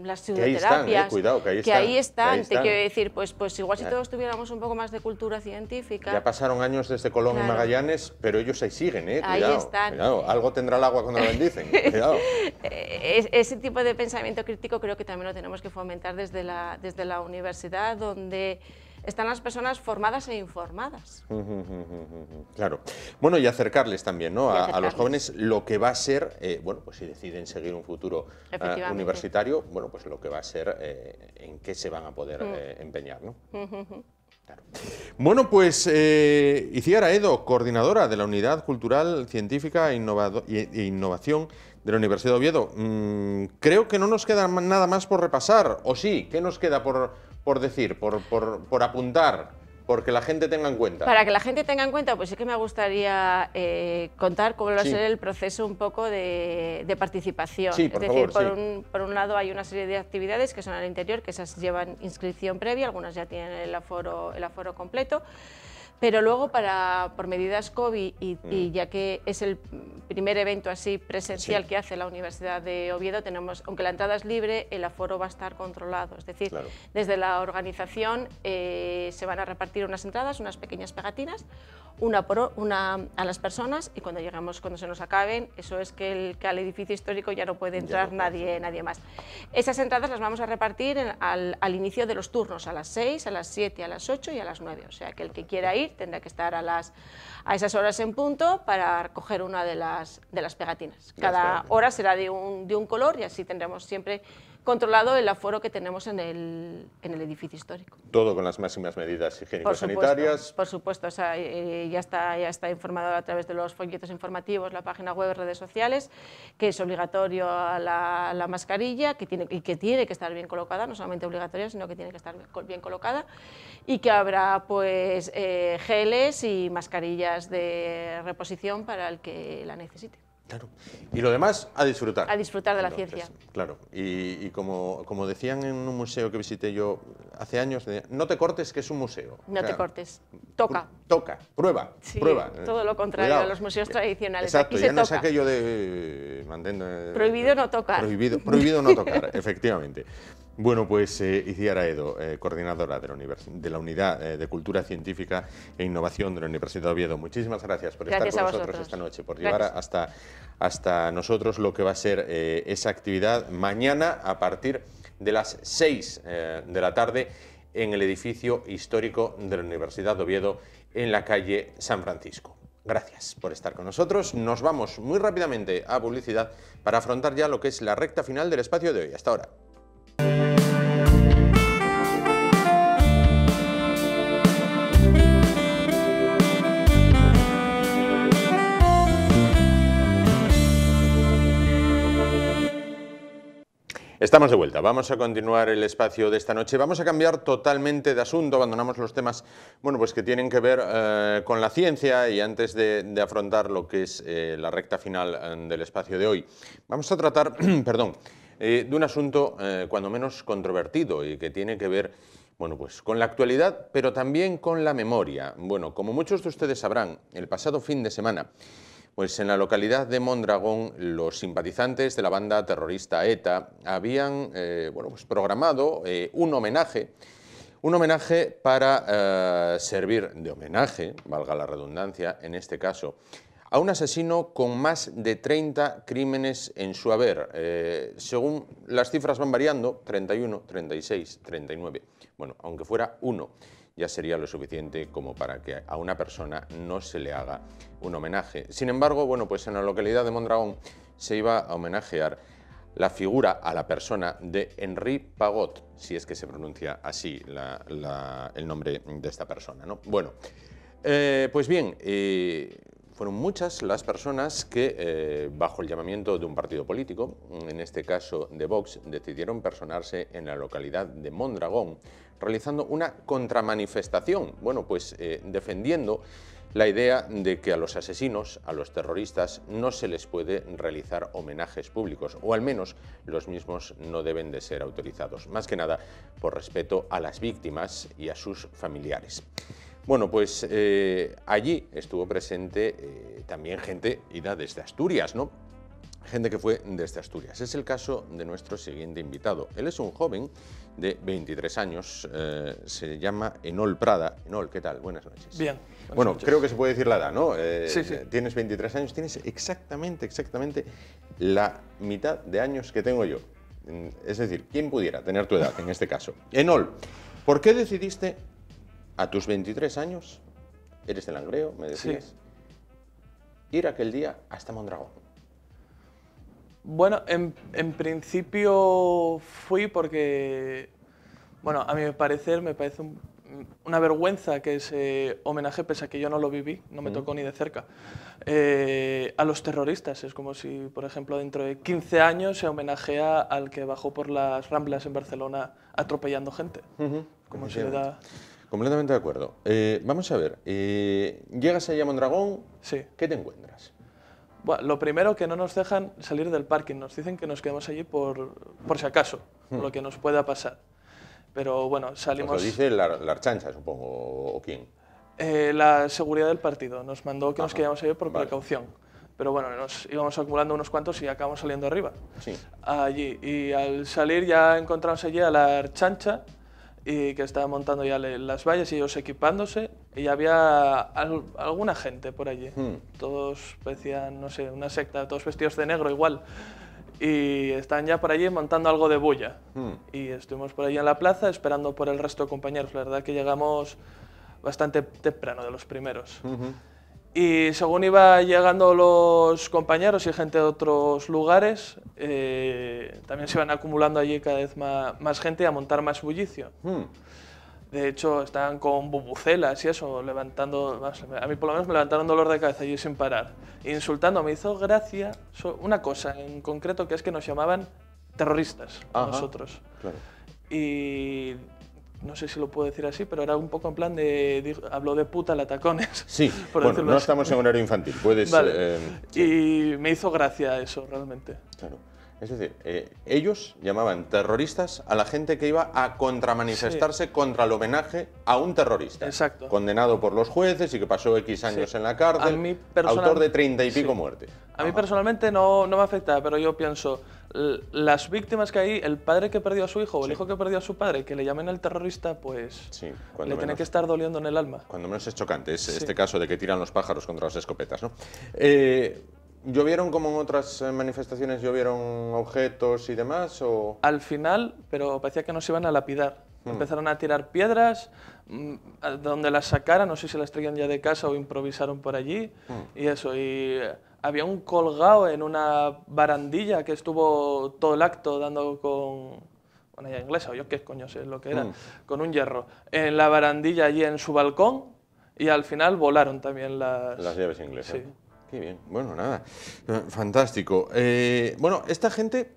las pseudoterapias, que ahí están, eh, cuidado, que ahí te quiero decir, pues, pues igual si todos tuviéramos un poco más de cultura científica. Ya pasaron años desde Colón y Magallanes, pero ellos ahí siguen, ¿eh? Cuidado, ahí algo tendrá el agua cuando lo bendicen, [laughs] cuidado. Eh, ese tipo de pensamiento crítico creo que también lo tenemos que fomentar desde la, desde la universidad, donde están las personas formadas e informadas. Claro. Bueno, y acercarles también ¿no? A, los jóvenes lo que va a ser, eh, bueno, pues si deciden seguir un futuro ah, universitario, bueno, pues lo que va a ser eh, en qué se van a poder mm. eh, empeñar. ¿no? Claro. Bueno, pues eh, Iciara Edo, coordinadora de la Unidad Cultural, Científica e, e, e Innovación de la Universidad de Oviedo. Mm, creo que no nos queda nada más por repasar, o sí, ¿qué nos queda por, por decir, por, por, por apuntar? Porque la gente tenga en cuenta. Para que la gente tenga en cuenta, pues sí que me gustaría eh, contar cómo va a ser el proceso un poco de, participación. es decir, por, un, por, un, lado hay una serie de actividades que son al interior, que esas llevan inscripción previa, algunas ya tienen el aforo, el aforo completo. Pero luego, para, por medidas COVID, mm. y, ya que es el primer evento así presencial que hace la Universidad de Oviedo, tenemos, aunque la entrada es libre, el aforo va a estar controlado. Es decir, desde la organización eh, se van a repartir unas entradas, unas pequeñas pegatinas, una, por, una a las personas, y cuando llegamos, cuando se nos acaben, eso es que, el, al edificio histórico ya no puede entrar nadie, nadie más. Esas entradas las vamos a repartir al, al inicio de los turnos, a las 6, a las 7, a las 8 y a las 9. O sea, que el que quiera ir, tendrá que estar a, las, a esas horas en punto para coger una de las, de las pegatinas. Cada hora será de un, de un color y así tendremos siempre controlado el aforo que tenemos en el, en el edificio histórico. Todo con las máximas medidas higiénico-sanitarias. Por, supuesto, eh, eh, ya, está, ya está informado a través de los folletos informativos, la página web, redes sociales, que es obligatorio la, mascarilla que tiene, y que tiene que estar bien colocada, no solamente obligatoria, sino que tiene que estar bien colocada, y que habrá pues eh, geles y mascarillas de reposición para el que la necesite. Claro. Y lo demás, a disfrutar. A disfrutar de la ciencia. Claro. Y, como, como, decían en un museo que visité yo hace años, no te cortes, que es un museo. No te cortes. Toca. Toca. Prueba. Sí, prueba. Todo lo contrario a los museos tradicionales. Exacto. Aquí ya no es aquello de. Eh, eh, prohibido no tocar. Prohibido, prohibido no tocar, [laughs] efectivamente. Bueno, pues eh, Edo, eh, coordinadora de la, Unidad eh, de Cultura Científica e Innovación de la Universidad de Oviedo, muchísimas gracias por estar con nosotros esta noche, por llevar hasta, hasta nosotros lo que va a ser eh, esa actividad mañana a partir de las 6 de la tarde en el edificio histórico de la Universidad de Oviedo en la calle San Francisco. Gracias por estar con nosotros. Nos vamos muy rápidamente a publicidad para afrontar ya lo que es la recta final del espacio de hoy. Hasta ahora. Estamos de vuelta, vamos a continuar el espacio de esta noche. Vamos a cambiar totalmente de asunto, abandonamos los temas bueno, pues que tienen que ver eh, con la ciencia y antes de, afrontar lo que es eh, la recta final eh, del espacio de hoy. Vamos a tratar, [clears throat] perdón, de un asunto cuando menos controvertido y que tiene que ver bueno, pues con la actualidad, pero también con la memoria. Bueno, como muchos de ustedes sabrán, el pasado fin de semana pues en la localidad de Mondragón, los simpatizantes de la banda terrorista ETA habían eh, bueno, pues programado eh, un homenaje, un homenaje para eh, servir de homenaje, valga la redundancia en este caso, a un asesino con más de 30 crímenes en su haber. según las cifras van variando, 31, 36, 39, bueno, aunque fuera uno ya sería lo suficiente como para que a una persona no se le haga un homenaje. Sin embargo, bueno, pues en la localidad de Mondragón se iba a homenajear la figura a la persona de Henri Pagot, si es que se pronuncia así el nombre de esta persona. ¿no? Bueno, eh, pues bien, eh, fueron muchas las personas que, eh, bajo el llamamiento de un partido político, en este caso de Vox, decidieron personarse en la localidad de Mondragón, realizando una contramanifestación, bueno, pues eh, defendiendo la idea de que a los asesinos, a los terroristas, no se les puede realizar homenajes públicos, o al menos los mismos no deben de ser autorizados, más que nada por respeto a las víctimas y a sus familiares. Bueno, pues eh, allí estuvo presente eh, también gente ida desde Asturias, ¿no? Gente que fue desde Asturias. Es el caso de nuestro siguiente invitado. Él es un joven de 23 años, eh, se llama Enol Prada. Enol, ¿qué tal? Buenas noches. Bien. bueno, creo que se puede decir la edad, ¿no? sí, Tienes 23 años, tienes exactamente, exactamente la mitad de años que tengo yo. Mm, es decir, ¿quién pudiera tener tu edad en este caso? Enol, ¿por qué decidiste a tus 23 años, eres del Angreo, me decías, ir aquel día hasta Mondragón. Bueno, en, principio fui porque, bueno, a mi parecer me parece una vergüenza que ese homenaje, pese a que yo no lo viví, no me mm. tocó ni de cerca, eh, a los terroristas. Es como si, por ejemplo, dentro de 15 años se homenajea al que bajó por las Ramblas en Barcelona atropellando gente. Como si le Completamente de acuerdo. Eh, vamos a ver, eh, llegas allá a Mondragón, sí. ¿qué te encuentras? Bueno, lo primero que no nos dejan salir del parking, nos dicen que nos quedemos allí por, por si acaso, hmm. lo que nos pueda pasar. Pero bueno, salimos... lo dice la, la Archancha, supongo, o quién. Eh, la seguridad del partido nos mandó que nos quedáramos allí por precaución. Pero bueno, nos íbamos acumulando unos cuantos y acabamos saliendo arriba. Sí. Allí. Y al salir ya encontramos allí a la Archancha, y que estaba montando ya las vallas y ellos equipándose y había alguna gente por allí. Hmm. Todos parecían, no sé, una secta, todos vestidos de negro igual. Y están ya por allí montando algo de bulla. Hmm. Y estuvimos por allí en la plaza esperando por el resto de compañeros. La verdad que llegamos bastante temprano de los primeros. Y según iba llegando los compañeros y gente de otros lugares, eh, también se iban acumulando allí cada vez más, más gente a montar más bullicio. Hmm. De hecho, estaban con bubucelas y eso, levantando, a mí por lo menos me levantaron dolor de cabeza allí sin parar. E insultando, me hizo gracia una cosa en concreto, que es que nos llamaban terroristas, a nosotros. Y no sé si lo puedo decir así, pero era un poco en plan de, habló de puta la [laughs] Sí, bueno, no estamos en un área infantil, puedes... Eh, y me hizo gracia eso, realmente. Claro. Es decir, eh, ellos llamaban terroristas a la gente que iba a contramanifestarse contra el homenaje a un terrorista. Exacto. Condenado por los jueces y que pasó X años en la cárcel. A mí Autor de treinta y pico muertes. A mí personalmente no, no me afecta, pero yo pienso, las víctimas que hay, el padre que perdió a su hijo o el hijo que perdió a su padre, que le llamen al terrorista, pues sí, le tiene que estar doliendo en el alma. Cuando menos es chocante es este caso de que tiran los pájaros contra las escopetas. ¿no? Eh, ¿Llovieron como en otras eh, manifestaciones, llovieron objetos y demás? O... Al final, pero parecía que nos iban a lapidar. Mm. Empezaron a tirar piedras, mm, donde las sacaran, no sé si las traían ya de casa o improvisaron por allí, mm. y eso, y eh, había un colgado en una barandilla que estuvo todo el acto dando con una llave inglesa o yo qué coño sé lo que era, mm. con un hierro, en la barandilla allí en su balcón y al final volaron también las... Las llaves inglesas. Sí. Qué bien. Bueno, nada. Eh, fantástico. Eh, bueno, esta gente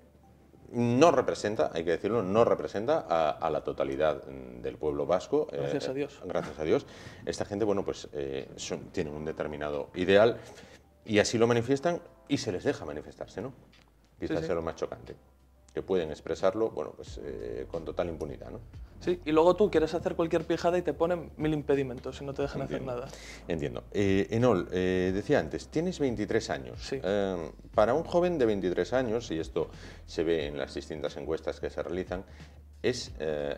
no representa, hay que decirlo, no representa a, la totalidad del pueblo vasco. Eh, gracias a Dios. Gracias a Dios. Esta gente, bueno, pues tiene tienen un determinado ideal. Y así lo manifiestan y se les deja manifestarse, ¿no? Quizás sea lo más chocante. Que pueden expresarlo, bueno, pues eh, con total impunidad, ¿no? Sí, y luego tú quieres hacer cualquier pijada y te ponen mil impedimentos y no te dejan hacer nada. Entiendo. Eh, Enol, eh, decía antes, tienes 23 años. Sí. para un joven de 23 años, y esto se ve en las distintas encuestas que se realizan, es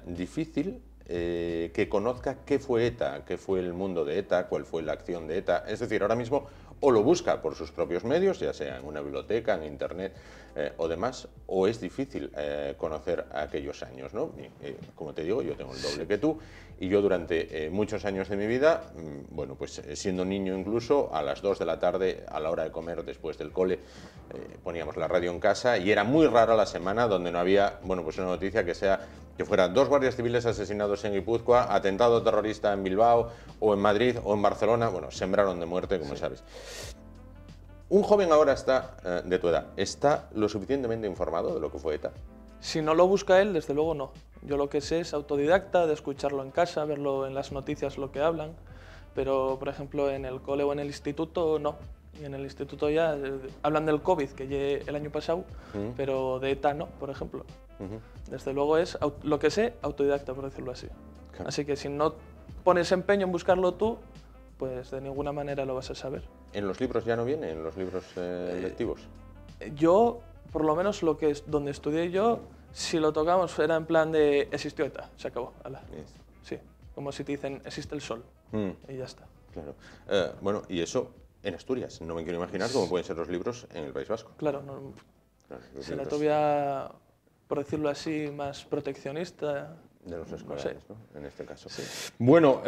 difícil que conozca qué fue ETA, qué fue el mundo de ETA, cuál fue la acción de ETA. Es decir, ahora mismo o lo busca por sus propios medios, ya sea en una biblioteca, en internet, eh, o demás, o es difícil eh, conocer aquellos años. ¿no? Eh, como te digo, yo tengo el doble que tú y yo durante muchos años de mi vida, mm, bueno, pues siendo niño incluso, a las 2 de la tarde, a la hora de comer después del cole, poníamos la radio en casa y era muy rara la semana donde no había, bueno, pues una noticia que sea que fueran dos guardias civiles asesinados en Guipúzcoa, atentado terrorista en Bilbao o en Madrid o en Barcelona, bueno, sembraron de muerte, como sabes. ¿Un joven ahora está, eh, de tu edad, está lo suficientemente informado de lo que fue ETA? Si no lo busca él, desde luego no. Yo lo que sé es autodidacta, de escucharlo en casa, verlo en las noticias lo que hablan, pero por ejemplo en el cole o en el instituto no. Y en el instituto ya eh, hablan del COVID, que llegué el año pasado, pero de ETA no, por ejemplo. Desde luego es lo que sé, autodidacta, por decirlo así. Así que si no pones empeño en buscarlo tú, pues de ninguna manera lo vas a saber. ¿En los libros ya no viene? ¿En los libros electivos. Eh, eh, lectivos? Yo, por lo menos lo que es, donde estudié yo, si lo tocamos era en plan de existió ETA, se acabó. Sí, como si te dicen existe el sol hmm. y ya está. Claro. Eh, bueno, y eso en Asturias. No me quiero imaginar cómo pueden ser los libros en el País Vasco. Claro, no, la todavía, por decirlo así, más proteccionista. De los escolares, En este caso. Bueno,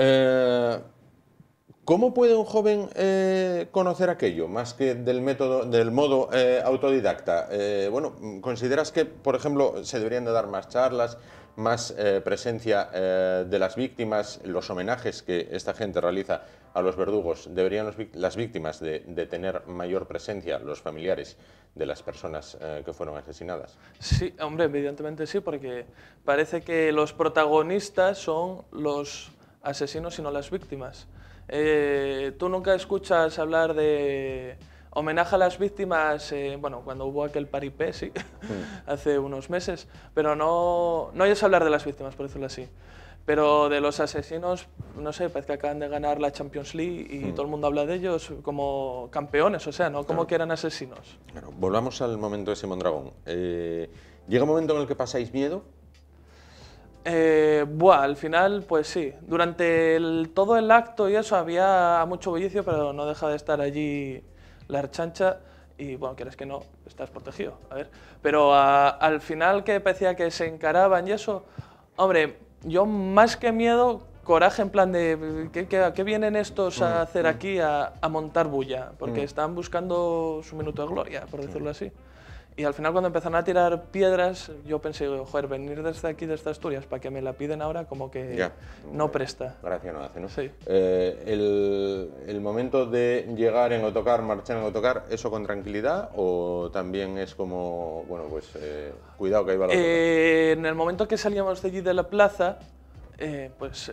¿Cómo puede un joven eh, conocer aquello, más que del método, del modo eh, autodidacta? Eh, bueno, ¿consideras que, por ejemplo, se deberían de dar más charlas, más presencia de las víctimas, los homenajes que esta gente realiza a los verdugos? ¿Deberían las víctimas de, de, tener mayor presencia, los familiares de las personas que fueron asesinadas? Sí, hombre, evidentemente sí, porque parece que los protagonistas son los asesinos y no las víctimas. Eh, ¿Tú nunca escuchas hablar de homenaje a las víctimas, eh, bueno, cuando hubo aquel paripé, sí, mm. [laughs] hace unos meses, pero no, no oyes hablar de las víctimas, por decirlo así. Pero de los asesinos, no sé, parece que acaban de ganar la Champions League y mm. todo el mundo habla de ellos como campeones, o sea, no como que eran asesinos. Volvamos al momento de Simón Dragón. Eh, ¿Llega un momento en el que pasáis miedo? Eh, al final, pues sí. Durante todo el acto y eso había mucho bullicio, pero no deja de estar allí la archancha. Y bueno, quieres que no, estás protegido. A ver. Pero al final que parecía que se encaraban y eso, hombre, yo más que miedo, coraje en plan de ¿qué, vienen estos a mm, hacer mm. aquí a, montar bulla? Porque mm. están buscando su minuto de gloria, por decirlo así. Y al final cuando empezaron a tirar piedras, yo pensé, joder, venir desde aquí, desde Asturias, para que me la piden ahora, como que no presta. Gracias, no hace, ¿no? Sí. Eh, el, el, momento de llegar en Autocar, marchar en Autocar, ¿eso con tranquilidad o también es como, bueno, pues eh, cuidado que ahí va la eh, En el momento que salíamos de allí de la plaza, eh, pues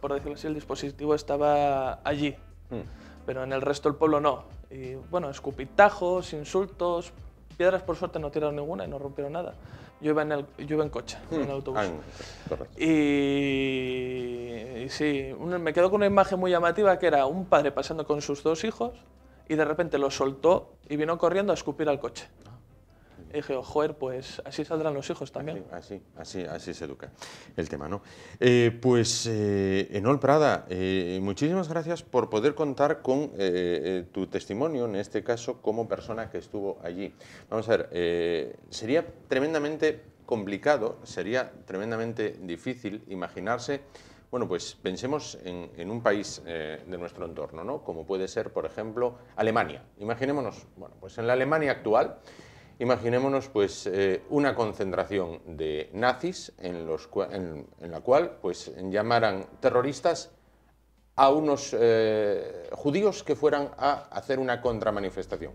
por decirlo así, el dispositivo estaba allí. Hmm. Pero en el resto del pueblo no. Y bueno, escupitajos, insultos, piedras por suerte no tiraron ninguna y no rompieron nada. Yo iba en, el, en coche, en el hmm. autobús. Ah, y, sí, me quedo con una imagen muy llamativa que era un padre pasando con sus dos hijos y de repente lo soltó y vino corriendo a escupir al coche. Y dije, joder, pues así saldrán los hijos también. Así, así, así, se educa el tema, ¿no? Eh, pues eh, Enol Prada, eh, muchísimas gracias por poder contar con eh, tu testimonio, en este caso como persona que estuvo allí. Vamos a ver, sería tremendamente complicado, sería tremendamente difícil imaginarse bueno, pues pensemos en, un país de nuestro entorno, ¿no? Como puede ser, por ejemplo, Alemania. Imaginémonos, bueno, pues en la Alemania actual, Imaginémonos pues, eh, una concentración de nazis en, los, la cual pues, llamaran terroristas a unos eh, judíos que fueran a hacer una contramanifestación.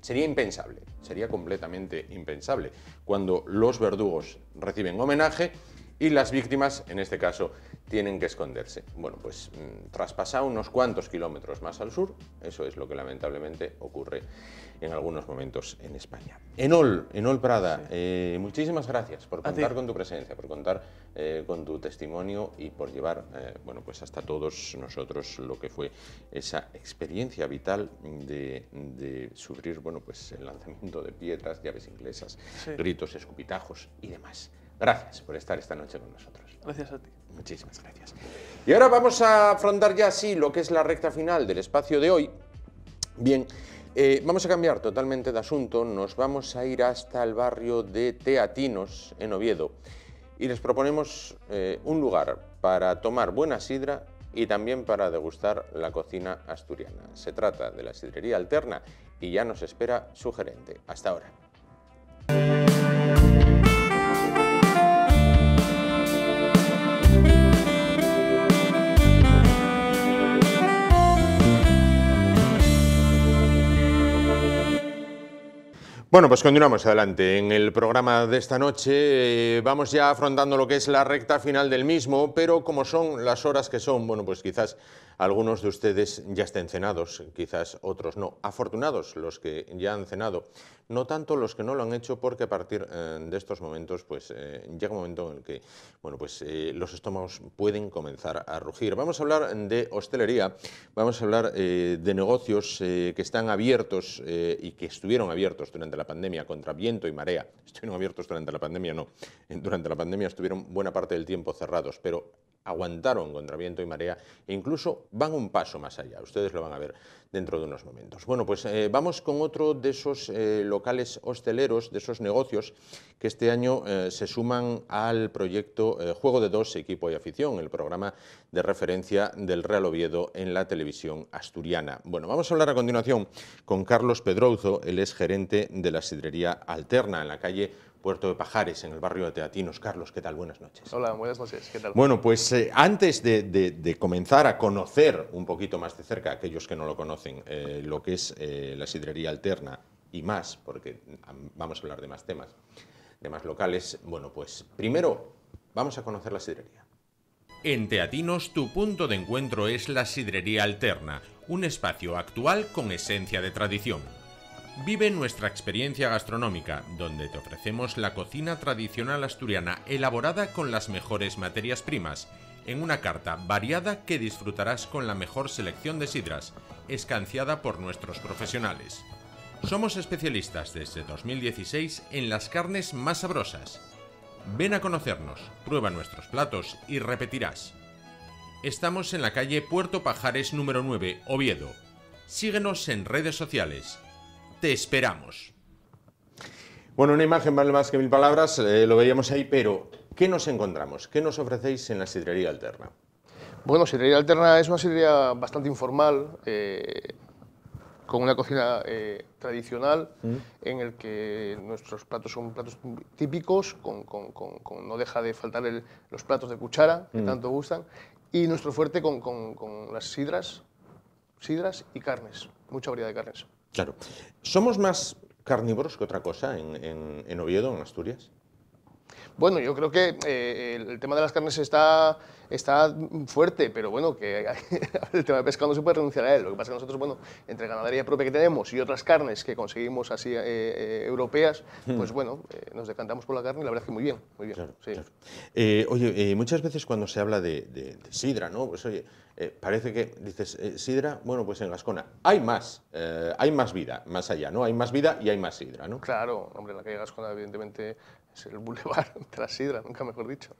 Sería impensable, sería completamente impensable cuando los verdugos reciben homenaje y las víctimas, en este caso, tienen que esconderse. Bueno, pues mm, traspasado unos cuantos kilómetros más al sur, eso es lo que lamentablemente ocurre en algunos momentos en España. Enol, Enol Prada, eh, muchísimas gracias por contar con tu presencia, por contar eh, con tu testimonio y por llevar eh, bueno, pues hasta todos nosotros lo que fue esa experiencia vital de, sufrir bueno, pues el lanzamiento de piedras, llaves inglesas, gritos, escupitajos y demás. Gracias por estar esta noche con nosotros. Gracias a ti. Muchísimas gracias. Y ahora vamos a afrontar ya así lo que es la recta final del espacio de hoy. Bien, eh, vamos a cambiar totalmente de asunto, nos vamos a ir hasta el barrio de Teatinos, en Oviedo, y les proponemos eh, un lugar para tomar buena sidra y también para degustar la cocina asturiana. Se trata de la sidrería alterna y ya nos espera su gerente. Hasta ahora. Bueno, pues continuamos adelante. En el programa de esta noche eh, vamos ya afrontando lo que es la recta final del mismo, pero como son las horas que son, bueno, pues quizás algunos de ustedes ya estén cenados, quizás otros no. Afortunados los que ya han cenado, no tanto los que no lo han hecho, porque a partir eh, de estos momentos, pues eh, llega un momento en el que, bueno, pues eh, los estómagos pueden comenzar a rugir. Vamos a hablar de hostelería, vamos a hablar de negocios que están abiertos y que estuvieron abiertos durante la pandemia contra viento y marea. [laughs] Estuvieron abiertos durante la pandemia, no. Durante la pandemia estuvieron buena parte del tiempo cerrados, pero aguantaron contra viento y marea e incluso van un paso más allá. Ustedes lo van a ver dentro de unos momentos. Bueno, pues eh, vamos con otro de esos eh, locales hosteleros, de esos negocios que este año eh, se suman al proyecto Juego de Dos, Equipo y Afición, el programa de referencia del Real Oviedo en la televisión asturiana. Bueno, vamos a hablar a continuación con Carlos Pedrouzo, el ex gerente de la sidrería Alterna en la calle puerto de Pajares, en el barrio de Teatinos. Carlos, ¿qué tal? Buenas noches. Hola, buenas noches. ¿Qué tal? Bueno, pues eh, antes de, comenzar a conocer un poquito más de cerca, aquellos que no lo conocen, eh, lo que es eh, la sidrería alterna y más, porque vamos a hablar de más temas, de más locales, bueno, pues primero vamos a conocer la sidrería. En Teatinos tu punto de encuentro es la sidrería alterna, un espacio actual con esencia de tradición. Vive nuestra experiencia gastronómica, donde te ofrecemos la cocina tradicional asturiana elaborada con las mejores materias primas, en una carta variada que disfrutarás con la mejor selección de sidras, escanciada por nuestros profesionales. Somos especialistas desde 2016 en las carnes más sabrosas. Ven a conocernos, prueba nuestros platos y repetirás. Estamos en la calle Puerto Pajares número 9, Oviedo. Síguenos en redes sociales, esperamos. Bueno, una imagen vale más que mil palabras, eh, lo veíamos ahí, pero ¿qué nos encontramos? ¿Qué nos ofrecéis en la sidrería alterna? Bueno, sidrería alterna es una sidrería bastante informal, eh, con una cocina eh, tradicional, mm. en el que nuestros platos son platos típicos, con, no deja de faltar los platos de cuchara, que mm. tanto gustan, y nuestro fuerte con, las sidras, sidras y carnes, mucha variedad de carnes. Claro. ¿Somos más carnívoros que otra cosa en, en, Oviedo, en Asturias? Bueno, yo creo que eh, el tema de las carnes está, está fuerte, pero bueno, que [laughs] el tema de pescado no se puede renunciar a él. Lo que pasa es que nosotros, bueno, entre ganadería propia que tenemos y otras carnes que conseguimos así eh, eh, europeas, hmm. pues bueno, nos decantamos por la carne y la verdad es que muy bien, muy bien. sí. oye, muchas veces cuando se habla de, sidra, ¿no? Pues oye, parece que dices, sidra, bueno, pues en Gascona hay más, hay más vida, más allá, ¿no? Hay más vida y hay más sidra, ¿no? Claro, hombre, en la calle Gascona evidentemente es el bulevar [laughs] de la sidra, nunca mejor dicho.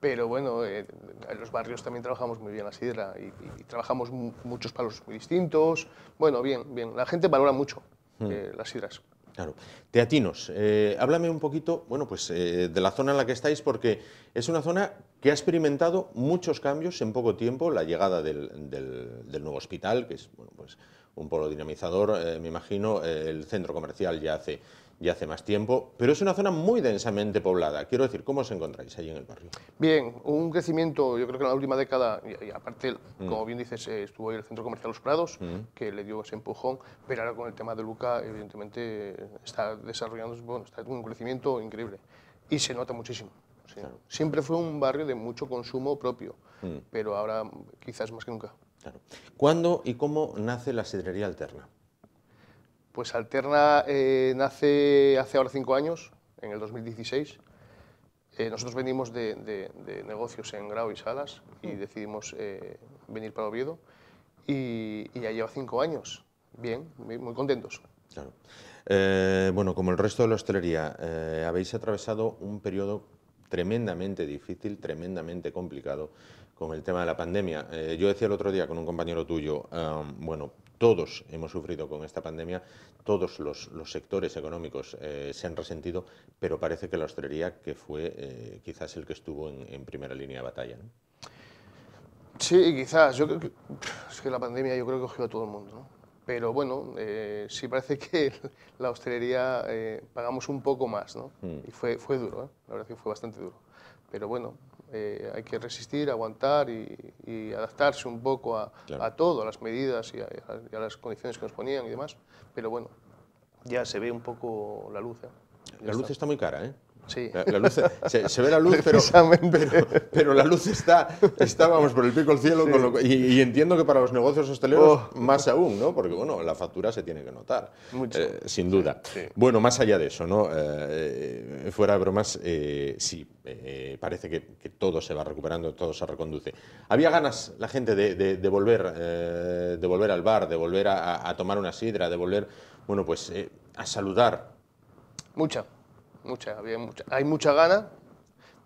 Pero bueno, eh, en los barrios también trabajamos muy bien la sidra y, trabajamos muchos palos muy distintos. Bueno, bien, bien. La gente valora mucho mm. eh, las sidras. Claro. Teatinos, eh, háblame un poquito, bueno, pues de la zona en la que estáis, porque es una zona que ha experimentado muchos cambios en poco tiempo, la llegada del, nuevo hospital, que es bueno, pues, un polo dinamizador, me imagino, el centro comercial ya hace ya hace más tiempo, pero es una zona muy densamente poblada. Quiero decir, ¿cómo os encontráis allí en el barrio? Bien, un crecimiento, yo creo que en la última década, y, aparte, mm. como bien dices, eh, estuvo ahí el Centro Comercial Los Prados, mm. que le dio ese empujón, pero ahora con el tema de Luca, evidentemente, está desarrollando bueno, está un crecimiento increíble y se nota muchísimo. Siempre fue un barrio de mucho consumo propio, mm. pero ahora quizás más que nunca. ¿Cuándo y cómo nace la sidrería alterna? Pues Alterna eh, nace hace ahora cinco años, en el 2016. Eh, nosotros venimos de, negocios en Grau y Salas y mm. decidimos eh, venir para Oviedo y, ya lleva cinco años. Bien, muy contentos. Claro. bueno, como el resto de la hostelería, habéis atravesado un periodo tremendamente difícil, tremendamente complicado con el tema de la pandemia. yo decía el otro día con un compañero tuyo, bueno, todos hemos sufrido con esta pandemia, todos los, sectores económicos eh, se han resentido, pero parece que la hostelería, que fue eh, quizás el que estuvo en, primera línea de batalla. Sí, quizás. Yo creo que, es que la pandemia yo creo que cogió a todo el mundo. Pero bueno, eh, sí parece que [laughs] la hostelería pagamos un poco más, ¿no? Mm. Y fue, fue duro, la verdad que fue bastante duro. Pero bueno, eh, hay que resistir, aguantar y, adaptarse un poco a, todo, a las medidas y a, las condiciones que nos ponían y demás. Pero bueno, ya se ve un poco la luz. ¿eh? La luz está. muy cara, ¿eh? Sí. La, luz, se, ve la luz, pero, pero, la luz está, está, vamos, por el pico el cielo. y, entiendo que para los negocios hosteleros oh. más aún, ¿no? Porque, bueno, la factura se tiene que notar, eh, sin duda. Bueno, más allá de eso, ¿no? fuera de bromas, eh, sí eh, parece que, todo se va recuperando, todo se reconduce. Había ganas la gente de, volver, eh, de volver al bar, de volver a, tomar una sidra, de volver, bueno, pues eh, a saludar. Mucha, mucha, Hay mucha gana,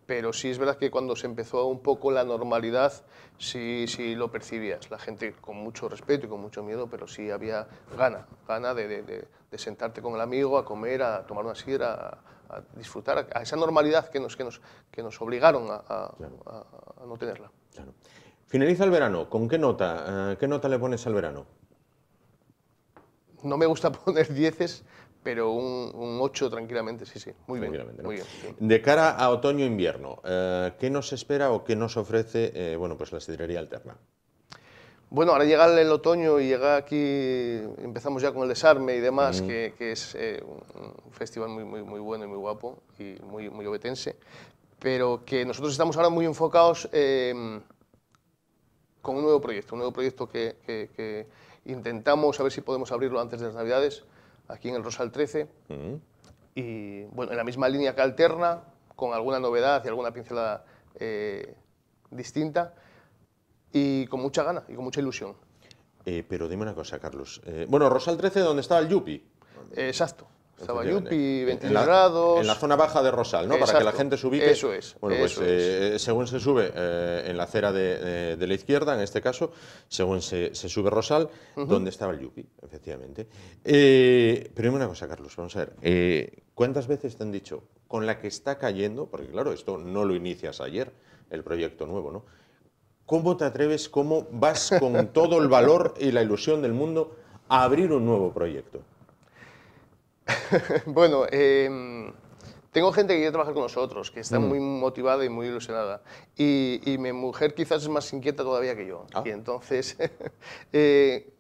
pero sí es verdad que cuando se empezó un poco la normalidad, sí, lo percibías. La gente con mucho respeto y con mucho miedo, pero sí había gana, gana de, de sentarte con el amigo, a comer, a tomar una sidra, a disfrutar a esa normalidad que nos, que nos, que nos obligaron a, no tenerla. Finaliza el verano. ¿Con qué nota? Eh, ¿Qué nota le pones al verano? No me gusta [laughs] poner dieces, pero un, ocho tranquilamente, sí, sí. Muy, bien, De cara a otoño-invierno, eh, ¿qué nos espera o qué nos ofrece eh, bueno, pues la sidrería alterna? Bueno, ahora llega el otoño y llega aquí, empezamos ya con el desarme y demás, que, es eh, un festival muy, muy, muy, bueno y muy guapo y muy, muy obetense, pero que nosotros estamos ahora muy enfocados em, con un nuevo proyecto, un nuevo proyecto que, intentamos a ver si podemos abrirlo antes de las Navidades, aquí en el Rosal 13, y bueno, en la misma línea que alterna, con alguna novedad y alguna pincelada eh, distinta y con mucha gana y con mucha ilusión. Eh, pero dime una cosa, Carlos. Eh, bueno, Rosal 13, ¿dónde estaba el Yupi. exacto. Estaba Yupi, 21 en grados. en la zona baja de Rosal, ¿no? Para que la gente se ubique. Eso es. Bueno, pues eh, según se sube en la acera de, la izquierda, en este caso, según se, sube Rosal, ¿dónde estaba el Yupi, efectivamente. Eh, pero dime una cosa, Carlos, vamos a ver. ¿Cuántas veces te han dicho con la que está cayendo? Porque claro, esto no lo inicias ayer, el proyecto nuevo, ¿no? ¿Cómo te atreves, cómo vas con todo el valor y la ilusión del mundo a abrir un nuevo proyecto? [laughs] bueno, em, tengo gente que quiere trabajar con nosotros, que está mm. muy motivada y muy ilusionada. Y, mi mujer quizás es más inquieta todavía que yo. Ah. Y entonces, [laughs] eh,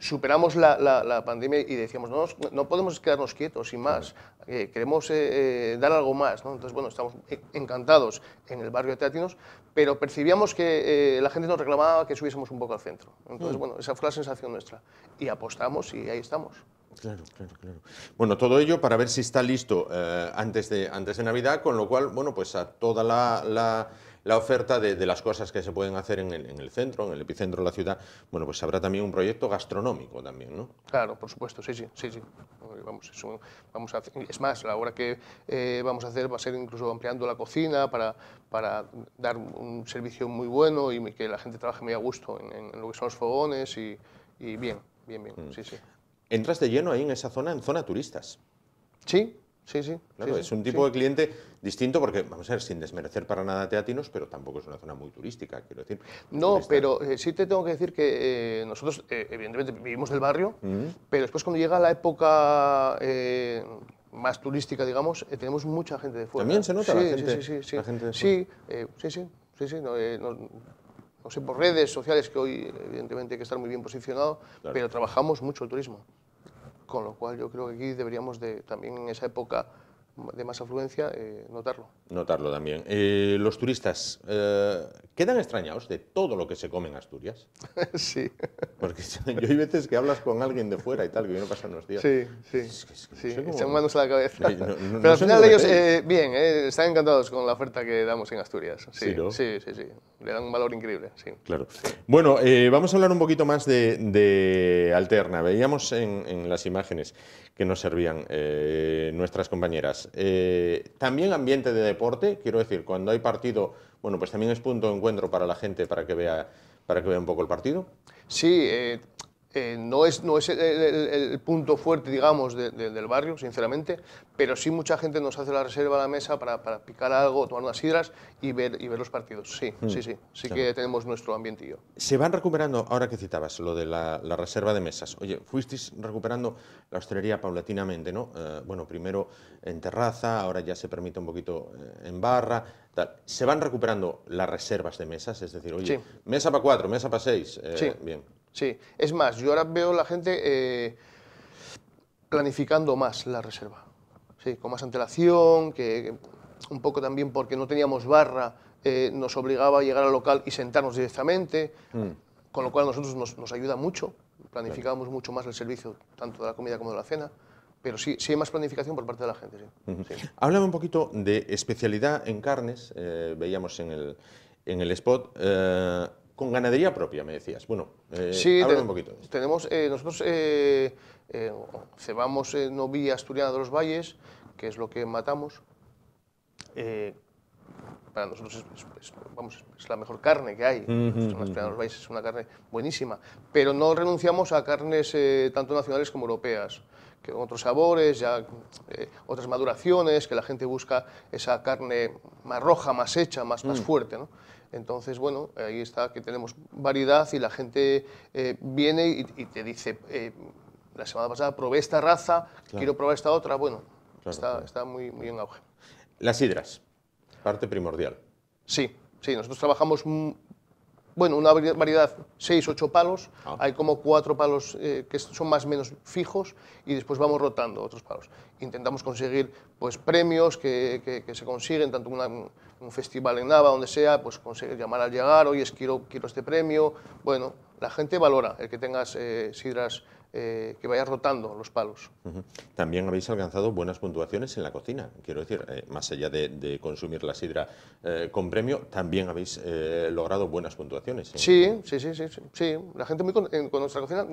superamos la, la, pandemia y decíamos, no, no podemos quedarnos quietos, y más, eh, queremos eh, eh, dar algo más. Entonces, bueno, estamos e, encantados en el barrio de Teatinos, pero percibíamos que la gente nos reclamaba que subiésemos un poco al centro. Entonces, mm. bueno, esa fue la sensación nuestra. Y apostamos y ahí estamos. Claro, claro, claro. Bueno, todo ello para ver si está listo antes, de, antes de Navidad, con lo cual, bueno, pues a toda la la oferta de, las cosas que se pueden hacer en el, centro, en el epicentro de la ciudad, bueno, pues habrá también un proyecto gastronómico también, ¿no? Claro, por supuesto, sí, sí, sí, sí. Vamos, es, a es más, la obra que eh, vamos a hacer va a ser incluso ampliando la cocina para, dar un servicio muy bueno y que la gente trabaje muy a gusto en, lo que son los fogones y, bien, bien, bien, mm. sí, sí. ¿Entras de lleno ahí en esa zona, en zona turistas? Sí, Sí, sí. Claro, es un tipo de cliente distinto porque, vamos a ver, sin desmerecer para nada Teatinos, pero tampoco es una zona muy turística, quiero decir. No, pero eh, sí te tengo que decir que eh, nosotros, eh, evidentemente, vivimos del barrio, mm. pero después cuando llega la época más turística, digamos, tenemos mucha gente de fuera. También se nota la, gente, gente de fuera. Sí, sí, sí, sí, no, no, sé, por redes sociales, que hoy evidentemente hay que estar muy bien posicionado, pero trabajamos mucho el turismo con lo cual yo creo que aquí deberíamos de, también en esa época de más afluencia, eh, notarlo. Notarlo también. Eh, los turistas eh, quedan extrañados de todo lo que se come en Asturias. [laughs] sí. Porque [laughs] yo hay veces que hablas con alguien de fuera y tal, que viene a pasar unos días. Sí, sí. a la cabeza. Pero al final ellos, bien, están encantados con la oferta que damos en Asturias. Sí, sí, sí, sí, Le dan un valor increíble. Sí. Claro. Bueno, vamos a hablar un poquito más de, de Alterna. Veíamos en, las imágenes que nos servían nuestras compañeras. Eh, también ambiente de deporte, quiero decir, cuando hay partido, bueno, pues también es punto de encuentro para la gente para que vea, para que vea un poco el partido. Sí, eh, eh, no es, no es el, punto fuerte, digamos, del barrio, sinceramente, pero sí mucha gente nos hace la reserva a la mesa para, picar algo, tomar unas sidras y ver, y ver los partidos. Sí, mm. sí, sí, sí que tenemos nuestro ambientillo. Se van recuperando, ahora que citabas lo de la, reserva de mesas, oye, fuisteis recuperando la hostelería paulatinamente, ¿no? Eh, bueno, primero en terraza, ahora ya se permite un poquito eh, en barra, Tal. Se van recuperando las reservas de mesas, es decir, oye, mesa para cuatro, mesa para seis. sí. Bien. Sí, es más, yo ahora veo la gente eh, planificando más la reserva. Sí, con más antelación, que, un poco también porque no teníamos barra, eh, nos obligaba a llegar al local y sentarnos directamente, mm. con lo cual a nosotros nos, ayuda mucho, planificamos mucho más el servicio, tanto de la comida como de la cena. Pero sí, sí hay más planificación por parte de la gente. Sí. un poquito de especialidad en carnes, eh, veíamos en el, en el spot con ganadería propia, me decías. Bueno, eh, un poquito. Tenemos, eh, nosotros eh, eh cebamos novilla asturiana de los valles, que es lo que matamos. Eh, para nosotros es, vamos, es, la mejor carne que hay. los valles es una carne buenísima. Pero no renunciamos a carnes tanto nacionales como europeas. Que otros sabores, ya, otras maduraciones, que la gente busca esa carne más roja, más hecha, más, más mm. fuerte. ¿no? Entonces, bueno, ahí está que tenemos variedad y la gente eh, viene y, te dice, eh, la semana pasada probé esta raza, quiero probar esta otra. Bueno, está, muy, muy en auge. Las hidras, parte primordial. Sí, sí, nosotros trabajamos bueno, una variedad, seis, ocho palos, ah. hay como cuatro palos eh, que son más o menos fijos y después vamos rotando otros palos. Intentamos conseguir pues, premios que, se consiguen, tanto en un festival en Nava, donde sea, pues conseguir llamar al llegar, oye, quiero, quiero este premio. Bueno, la gente valora el que tengas eh, sidras eh, que vaya rotando los palos. También habéis alcanzado buenas puntuaciones en la cocina, quiero decir, eh, más allá de, consumir la sidra eh, con premio, también habéis logrado buenas puntuaciones. Sí, sí, sí, sí, sí, La gente con, nuestra cocina,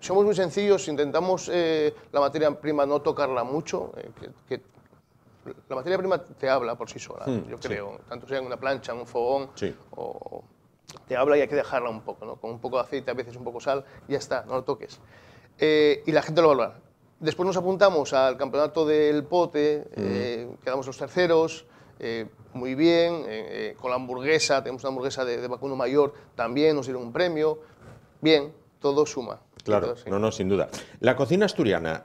somos muy sencillos, intentamos la materia prima no tocarla mucho, la materia prima te habla por sí sola, hmm, yo creo, tanto sea en una plancha, en un fogón o, te habla y hay que dejarla un poco, ¿no? con un poco de aceite, a veces un poco sal, ya está, no lo toques. Eh, y la gente lo valora. Después nos apuntamos al campeonato del pote, eh, quedamos los terceros, eh, muy bien, con la hamburguesa, tenemos una hamburguesa de, vacuno mayor, también nos dieron un premio, bien, todo suma. Claro, no, no, sin duda. La cocina asturiana,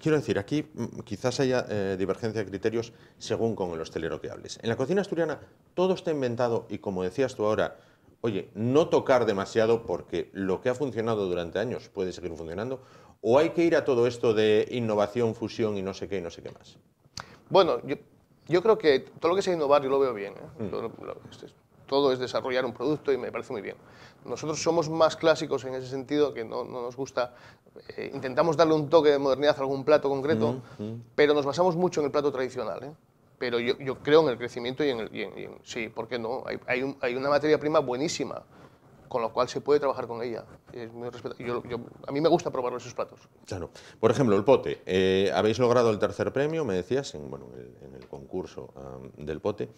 Quiero decir, aquí mm, quizás haya eh, divergencia de criterios según con el hostelero que hables. En la cocina asturiana todo está inventado y como decías tú ahora, oye, no tocar demasiado porque lo que ha funcionado durante años puede seguir funcionando, o hay que ir a todo esto de innovación, fusión y no sé qué y no sé qué más. Bueno, yo, creo que todo lo que sea innovar yo lo veo bien. ¿eh? Mm todo es desarrollar un producto y me parece muy bien. Nosotros somos más clásicos en ese sentido, que no, nos gusta. Eh, intentamos darle un toque de modernidad a algún plato concreto, pero nos basamos mucho en el plato tradicional. ¿eh? Pero yo, creo en el crecimiento y en, el, sí, ¿por qué no? Hay, una materia prima buenísima, con la cual se puede trabajar con ella. a mí me gusta probar esos platos. Claro. Por ejemplo, el pote. Eh, habéis logrado el tercer premio, me decías, en, el, en el concurso del pote.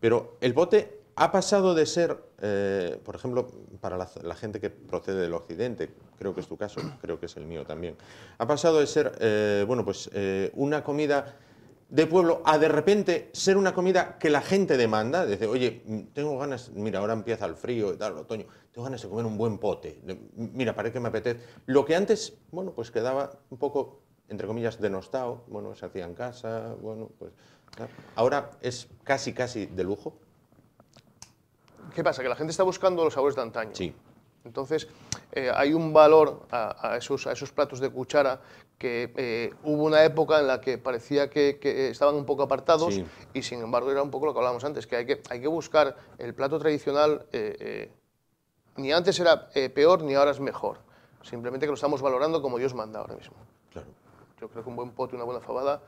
Pero el pote ha pasado de ser, eh, por ejemplo, para la, gente que procede del occidente, creo que es tu caso, [coughs] creo que es el mío también, ha pasado de ser, eh, bueno, pues eh, una comida de pueblo a de repente ser una comida que la gente demanda, desde, oye, mm, tengo ganas, mira, ahora empieza el frío y tal, el otoño, tengo ganas de comer un buen pote, mira, parece que me apetece. Lo que antes, bueno, pues quedaba un poco, entre comillas, denostado, bueno, se hacía en casa, bueno, pues... Ahora es casi, casi de lujo. ¿Qué pasa? Que la gente está buscando los sabores de antaño. Sí. Entonces, eh, hay un valor a, esos, a, esos, platos de cuchara que eh, hubo una época en la que parecía que, estaban un poco apartados y sin embargo era un poco lo que hablábamos antes, que hay que, hay que buscar el plato tradicional, eh, ni antes era peor ni ahora es mejor, simplemente que lo estamos valorando como Dios manda ahora mismo. Claro. Yo creo que un buen pote, una buena fabada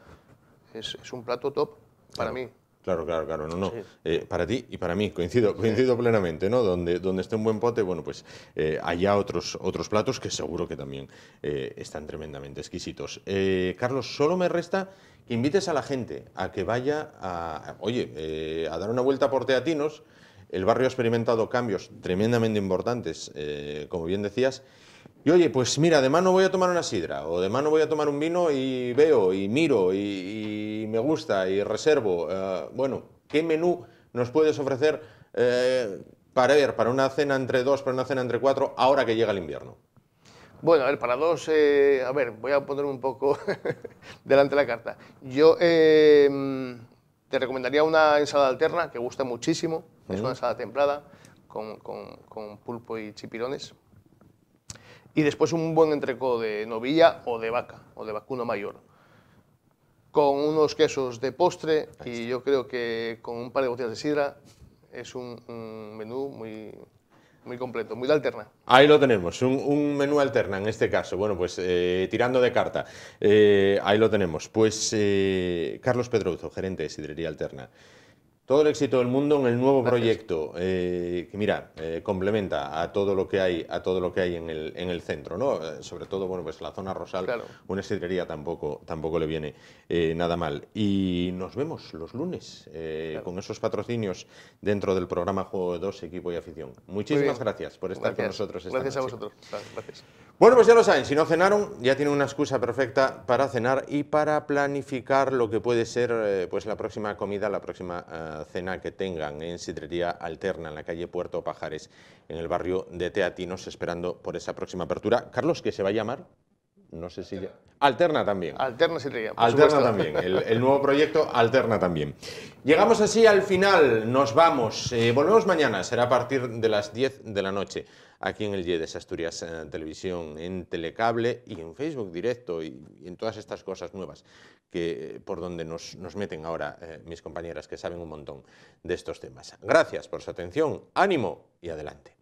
es, un plato top para mí. Claro, claro, claro, no, no. Eh, para ti y para mí, coincido, coincido plenamente, ¿no? Donde, donde esté un buen pote, bueno, pues eh, allá otros, otros platos que seguro que también eh, están tremendamente exquisitos. Eh, Carlos, solo me resta que invites a la gente a que vaya a, oye, a dar una vuelta por Teatinos. El barrio ha experimentado cambios tremendamente importantes, como bien decías, y oye, pues mira, de mano voy a tomar una sidra, o de mano voy a tomar un vino y veo, y miro, y, me gusta, y reservo. Eh, bueno, ¿qué menú nos puedes ofrecer eh, para ver, para una cena entre dos, para una cena entre cuatro, ahora que llega el invierno? Bueno, a ver, para dos, eh, a ver, voy a poner un poco [laughs] delante de la carta. Yo te recomendaría una ensalada alterna que gusta muchísimo, es una ensalada templada con pulpo y chipirones, y después un buen entreco de novilla o de vaca o de vacuno mayor con unos quesos de postre y yo creo que con un par de botellas de sidra es un, menú muy, muy completo, muy de alterna. Ahí lo tenemos, un, menú alterna en este caso. Bueno, pues eh, tirando de carta, eh, ahí lo tenemos. Pues eh, Carlos Pedrozo, gerente de Sidrería Alterna. Todo el éxito del mundo en el nuevo proyecto, eh, que mira, eh, complementa a todo lo que hay, a todo lo que hay en el, en el centro, ¿no? Eh, sobre todo, bueno, pues la zona Rosal, una sidrería tampoco, tampoco le viene nada mal. Y nos vemos los lunes con esos patrocinios dentro del programa Juego de Dos, Equipo y Afición. Muchísimas gracias por estar con nosotros. Esta gracias a vosotros. Gracias. Bueno, pues ya lo saben, si no cenaron, ya tienen una excusa perfecta para cenar y para planificar lo que puede ser pues la próxima comida, la próxima cena que tengan en Sidrería Alterna, en la calle Puerto Pajares, en el barrio de Teatinos, esperando por esa próxima apertura. Carlos, ¿qué se va a llamar no sé si... Alterna, Alterna también. Alterna Sidrería. Alterna supuesto. también. El, nuevo proyecto Alterna también. Llegamos así al final. Nos vamos. Eh, volvemos mañana. Será a partir de las 10 de la noche. Aquí en el YEDES Asturias eh, Televisión, en Telecable y en Facebook Directo y en todas estas cosas nuevas eh, por donde nos, meten ahora eh, mis compañeras que saben un montón de estos temas. Gracias por su atención, ánimo y adelante.